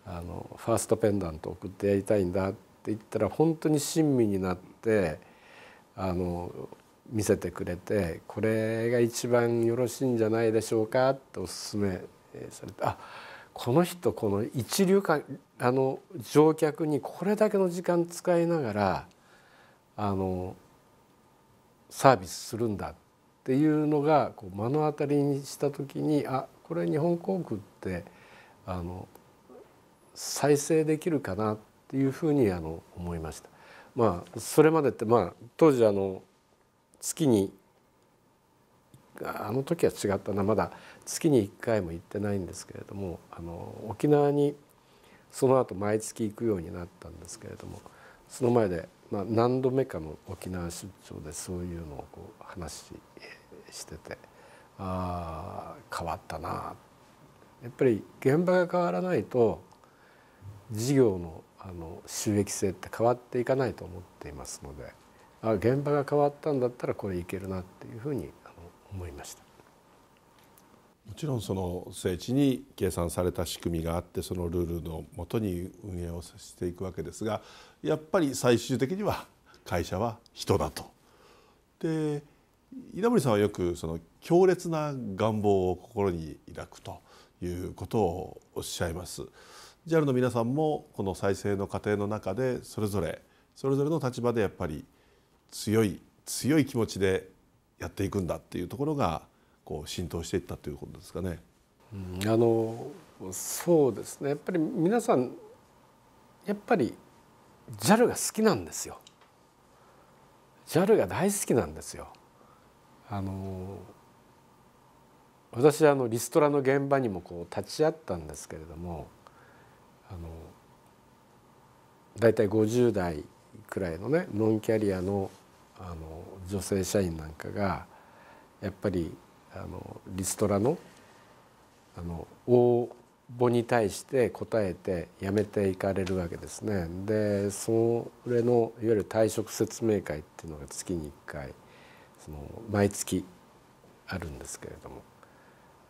あのファーストペンダント送ってやりたいんだ」って言ったら本当に親身になってあの見せてくれて「これが一番よろしいんじゃないでしょうか」っておすすめされて「あっこの人この一流かあの乗客にこれだけの時間使いながらあのサービスするんだっていうのがこう目の当たりにした時にあこれ日本航空ってあの再生できるかなっていうふうにあの思いました。まあ、それまでって、まあ、当時あの月にあの時は違ったなまだ月に1回も行ってないんですけれどもあの沖縄にその後毎月行くようになったんですけれどもその前で、まあ、何度目かの沖縄出張でそういうのをこう話しててあ変わったなやっぱり現場が変わらないと事業のあの収益性って変わっていかないと思っていますのであ現場が変わったんだったらこれいけるなっていうふうに思いましたもちろんその聖地に計算された仕組みがあってそのルールのもとに運営をしていくわけですがやっぱり最終的には会社は人だと。で稲森さんはよくその強烈な願望を心に抱くということをおっしゃいます。JAL の皆さんもこの再生の過程の中でそれぞれそれぞれの立場でやっぱり強い強い気持ちでやっていくんだっていうところがこう浸透していったということですかね。うん、あのそうですねやっぱり皆さんやっぱり JAL が好きなんですよ。JAL が大好きなんですよ。あの私あのリストラの現場にもこう立ち会ったんですけれどもあの大体50代くらいのねノンキャリアのあの女性社員なんかがやっぱりあのリストラのあの応募に対して答えて辞めていかれるわけですね。でそれのいわゆる退職説明会っていうのが月に1回その毎月あるんですけれども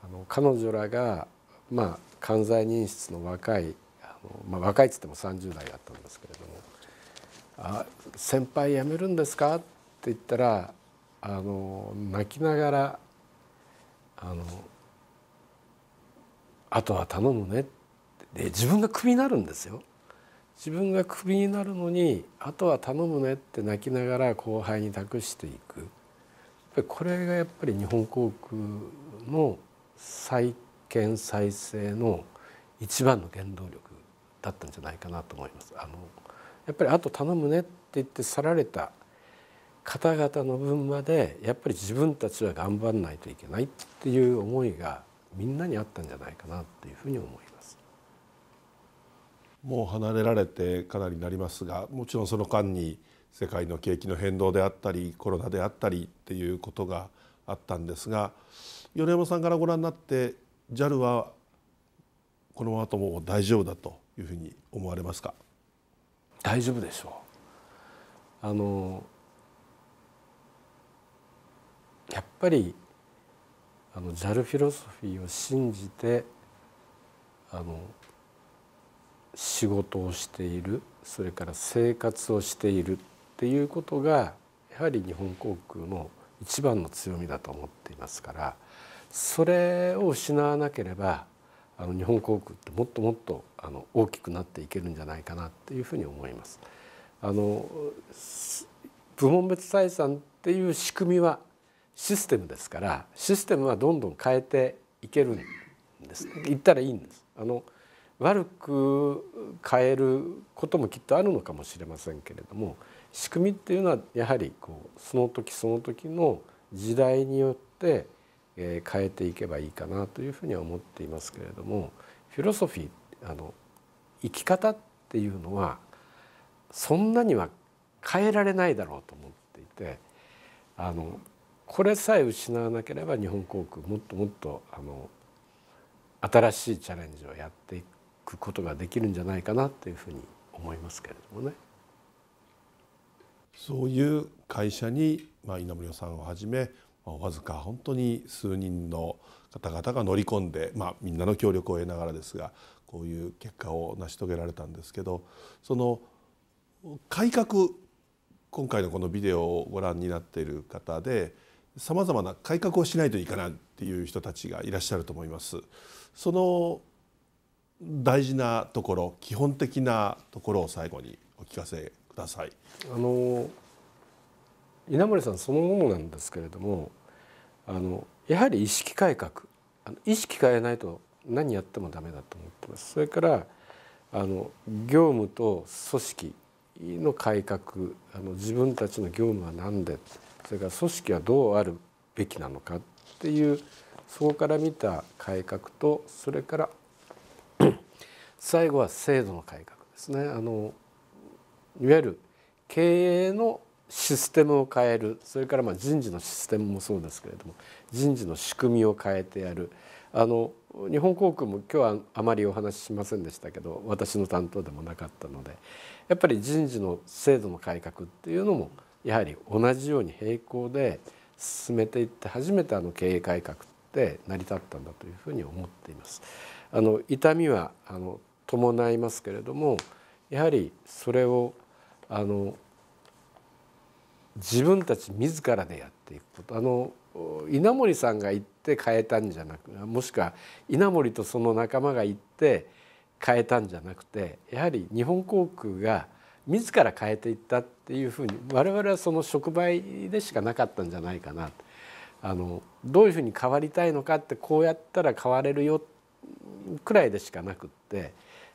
あの彼女らが、まあ、関西人室の若いあの、まあ、若いっつっても30代だったんですけれども「あ先輩辞めるんですか?」っって言ったらあの泣きながらあのあとは頼むねで自分がクビになるんですよ。自分がクビになるのにあとは頼むねって泣きながら後輩に託していくこれがやっぱり日本航空の再建再生の一番の原動力だったんじゃないかなと思います。あのやっぱりあと頼むねって言って去られた方々の分までやっぱり自分たちは頑張んないといけないっていう思いがみんなにあったんじゃないかなというふうに思いますもう離れられてかなりなりますがもちろんその間に世界の景気の変動であったりコロナであったりっていうことがあったんですが米山さんからご覧になって JAL はこの後も大丈夫だというふうに思われますか大丈夫でしょうあのやっぱりあの JAL フィロソフィーを信じてあの仕事をしているそれから生活をしているっていうことがやはり日本航空の一番の強みだと思っていますからそれを失わなければあの日本航空ってもっともっとあの大きくなっていけるんじゃないかなっていうふうに思います。あの部門別採算っていう仕組みはシステムですからシステムはどんどん変えていけるんです言ったらいいんです。あの悪く変えることもきっとあるのかもしれませんけれども仕組みっていうのはやはりこうその時その時の時代によって変えていけばいいかなというふうには思っていますけれどもフィロソフィーあの生き方っていうのはそんなには変えられないだろうと思っていてあのこれさえ失わなければ日本航空もっともっとあの新しいチャレンジをやっていくことができるんじゃないかなというふうに思いますけれどもね。そういう会社に、まあ、稲森さんをはじめ、まあ、わずか本当に数人の方々が乗り込んで、まあ、みんなの協力を得ながらですがこういう結果を成し遂げられたんですけどその改革今回のこのビデオをご覧になっている方でさまざまな改革をしないといけないっていう人たちがいらっしゃると思います。その大事なところ基本的なところを最後にお聞かせください。あの稲森さんその後もなんですけれどもあのやはり意識改革あの意識変えないと何やってもダメだと思ってます。それからあの業務と組織の改革あの自分たちの業務は何でそれから組織はどうあるべきなのかっていうそこから見た改革とそれから 最後は制度の改革ですねあのいわゆる経営のシステムを変えるそれからまあ人事のシステムもそうですけれども人事の仕組みを変えてやるあの日本航空も今日はあまりお話ししませんでしたけど私の担当でもなかったのでやっぱり人事の制度の改革っていうのもやはり同じように並行で進めていって初めてあの経営改革って成り立ったんだというふうに思っています。あの痛みはあの伴いますけれどもやはりそれをあの自分たち自らでやっていくことあの稲盛さんが行って変えたんじゃなくもしくは稲盛とその仲間が行って変えたんじゃなくてやはり日本航空が自ら変えていったっていうふうに我々はその触媒でしかなかったんじゃないかなあのどういうふうに変わりたいのかってこうやったら変われるよくらいでしかなくって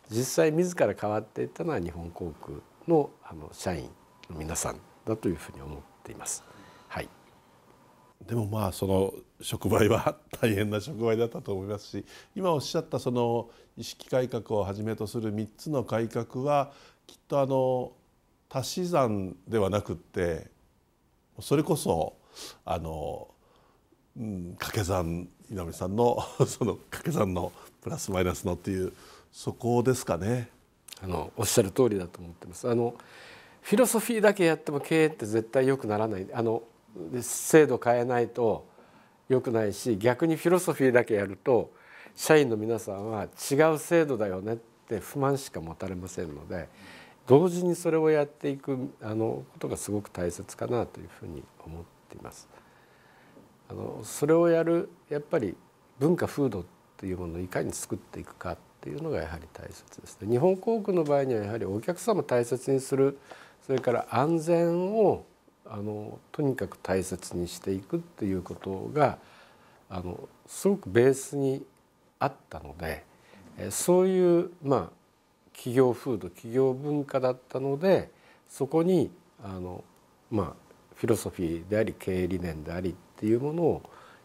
実際自ら変わっていったのは日本航空のあの社員の皆さんだというふうに思っています。はいでもまあその触媒は大変な触媒だったと思いますし今おっしゃったその意識改革をはじめとする3つの改革はきっとあの足し算ではなくってそれこそあの、うん、掛け算稲森さんの その掛け算のプラスマイナスのっていうそこですかね。あのおっしゃる通りだと思ってます。あのフィロソフィーだけやっても経営って絶対良くならない。あの制度変えないと良くないし、逆にフィロソフィーだけやると社員の皆さんは違う制度だよねって不満しか持たれませんので。同時にそれをやっていくあのことがすごく大切かなというふうに思っています。あのそれをやるやっぱり文化風土っていうものをいかに作っていくかっていうのがやはり大切ですね。日本航空の場合にはやはりお客様大切にするそれから安全をあのとにかく大切にしていくっていうことがあのすごくベースにあったのでそういうまあ企業風土企業文化だったのでそこにあの、まあ、フィロソフィーであり経営理念でありっていうものを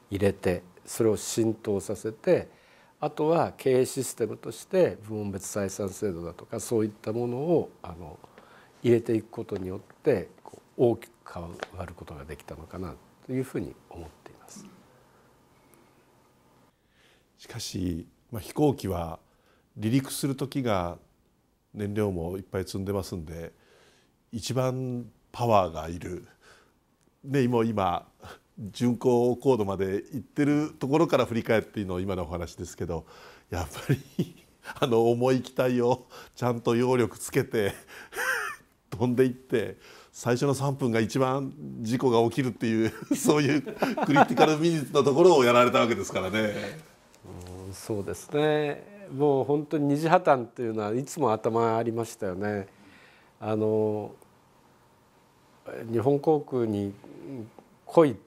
入れてそれを浸透させてあとは経営システムとして部門別採算制度だとかそういったものをあの入れていくことによって大きく変わることができたのかなというふうに思っています。しかし、まあ、飛行機は離陸する時が燃料もいっぱい積んでますんで一番パワーがいる、ね、も今巡航高度まで行ってるところから振り返っての今のお話ですけどやっぱり あの重い機体をちゃんと揚力つけて 飛んでいって最初の3分が一番事故が起きるっていう そういうクリティカルミニッツのところをやられたわけですからね。うん、そうですねもう本当に二次破綻というのはいつも頭ありましたよね。あの日本航空に来いって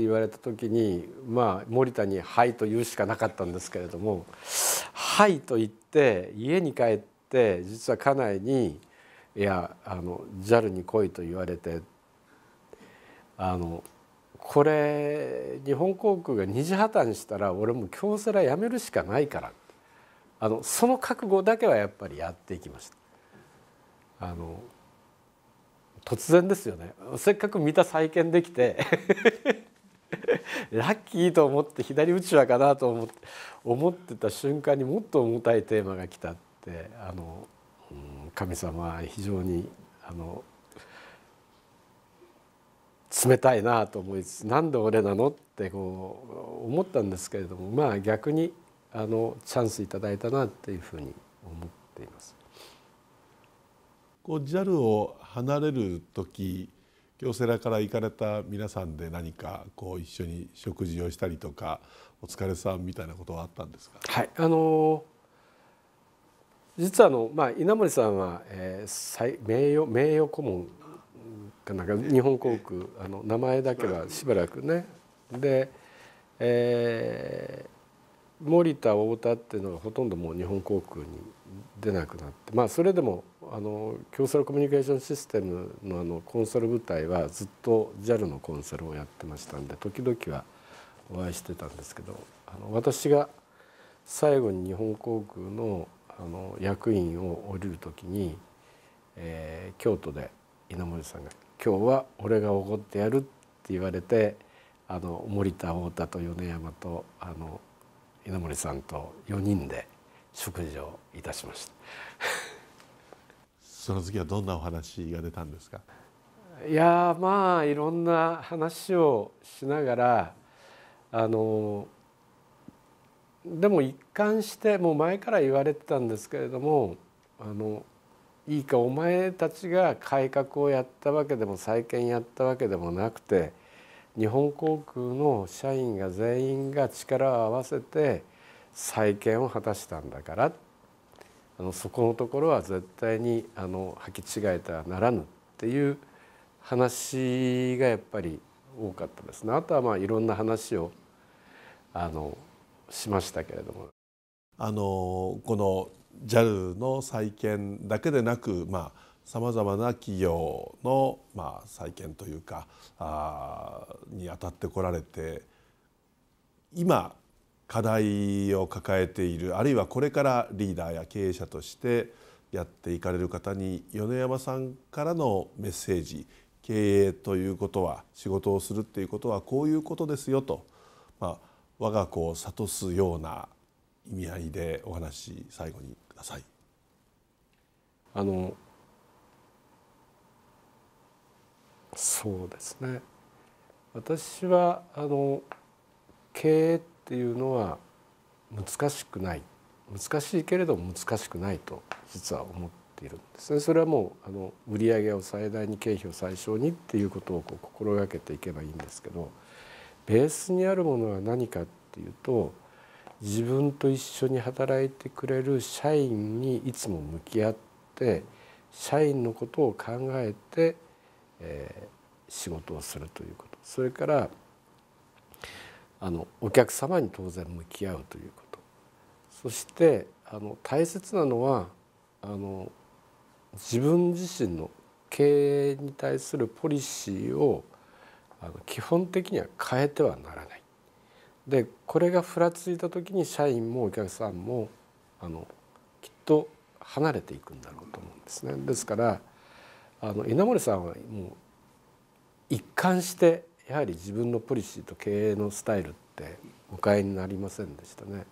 言われた時にまあ森田に「はい」と言うしかなかったんですけれども「はい」と言って家に帰って実は家内に「いやあの JAL に来い」と言われてあのこれ日本航空が二次破綻したら俺も京セラ辞めるしかないからあのその覚悟だけはやっぱりやっていきました。あの突然ですよねせっかく見た再建できて ラッキーと思って左内ちかなと思って思ってた瞬間にもっと重たいテーマが来たってあの、神様は非常にあの冷たいなと思いつつなんで俺なのってこう思ったんですけれどもまあ逆にあのチャンスいただいたなっていうふうに思っています。こう JAL を離れる時京セラから行かれた皆さんで何かこう一緒に食事をしたりとかお疲れさんみたいなことはあったんですか、はい、あの実はあの、まあ、稲森さんは、えー、名誉名誉顧問かなんか日本航空あの名前だけはしばらくねで、え森田太田っていうのはほとんどもう日本航空に出なくなってまあそれでもあの京セラコミュニケーションシステムのあのコンサル部隊はずっと JAL のコンサルをやってましたんで時々はお会いしてたんですけどあの私が最後に日本航空のあの役員を降りる時に、えー、京都で稲森さんが「今日は俺がおごってやる」って言われてあの森田太田と米山とあの。井森さんと4人で食事をいたしました その次はどんなお話が出たんですかいやまあいろんな話をしながらあのでも一貫してもう前から言われてたんですけれどもあのいいかお前たちが改革をやったわけでも再建やったわけでもなくて。日本航空の社員が全員が力を合わせて再建を果たしたんだからあのそこのところは絶対にあの履き違えてはならぬっていう話がやっぱり多かったですね。あとはまあいろんな話をあのしましたけれども。あのこの JAL の再建だけでなく、まあ、さまざまな企業の、まあ、再建というかあにあたってこられて今課題を抱えているあるいはこれからリーダーや経営者としてやっていかれる方に米山さんからのメッセージ経営ということは仕事をするっていうことはこういうことですよと、まあ、我が子を諭すような意味合いでお話最後にください。あのそうですね私はあの経営っていうのは難しくない難しいけれども難しくないと実は思っているんですねそれはもうあの売上を最大に経費を最小にっていうことをこう心がけていけばいいんですけどベースにあるものは何かっていうと自分と一緒に働いてくれる社員にいつも向き合って社員のことを考えてえ仕事をするということそれからあのお客様に当然向き合うということそしてあの大切なのはあの自分自身の経営に対するポリシーをあの基本的には変えてはならない。でこれがふらついた時に社員もお客さんもあのきっと離れていくんだろうと思うんですね。ですからあの稲森さんはもう一貫してやはり自分のポリシーと経営のスタイルってお変えになりませんでしたね。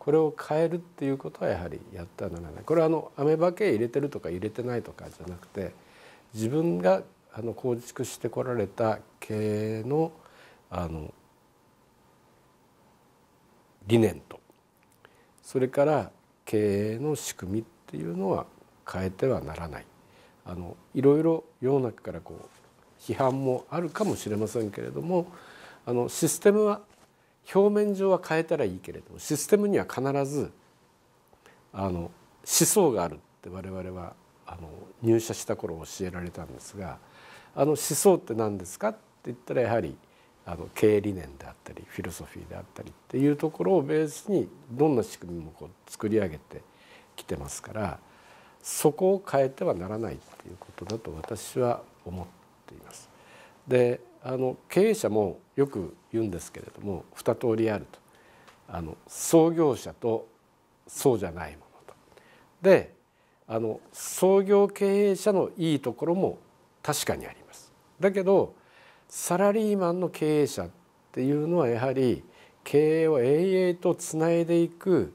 これを変えるっていうことはやはりやってはならないこれはあのアメバケ入れてるとか入れてないとかじゃなくて自分があの構築してこられた経営のあの理念とそれから経営の仕組みっていうのは変えてはならないあのいろいろ世の中からこう批判もあるかもしれませんけれどもあのシステムは表面上は変えたらいいけれどもシステムには必ずあの思想があるって我々はあの入社した頃教えられたんですがあの思想って何ですかって言ったらやはりあの経営理念であったりフィロソフィーであったりっていうところをベースにどんな仕組みもこう作り上げてきてますから。そこを変えてはならないっていうことだと私は思っています。であの経営者もよく言うんですけれども二通りあるとあの創業者とそうじゃないものと。であの創業経営者のいいところも確かにあります。だけどサラリーマンの経営者っていうのはやはり経営を永遠とつないでいく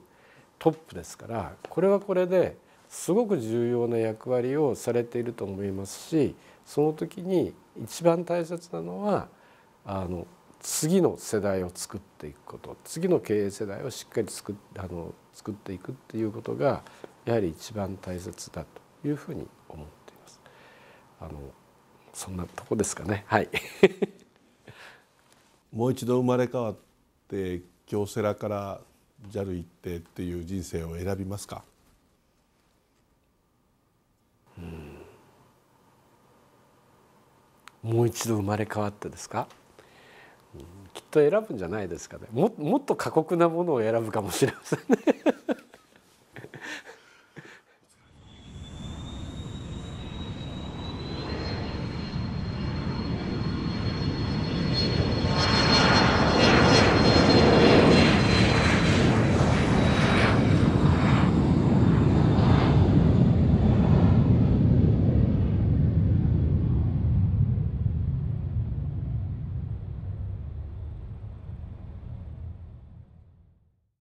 トップですからこれはこれですごく重要な役割をされていると思いますしその時に一番大切なのはあの次の世代を作っていくこと次の経営世代をしっかり作あの作っていくっていうことがやはり一番大切だというふうに思っています。あのそんなとこですかね。はい もう一度生まれ変わって京セラから JAL 行ってっていう人生を選びますかもう一度生まれ変わってですか、うん、きっと選ぶんじゃないですかねももっと過酷なものを選ぶかもしれませんね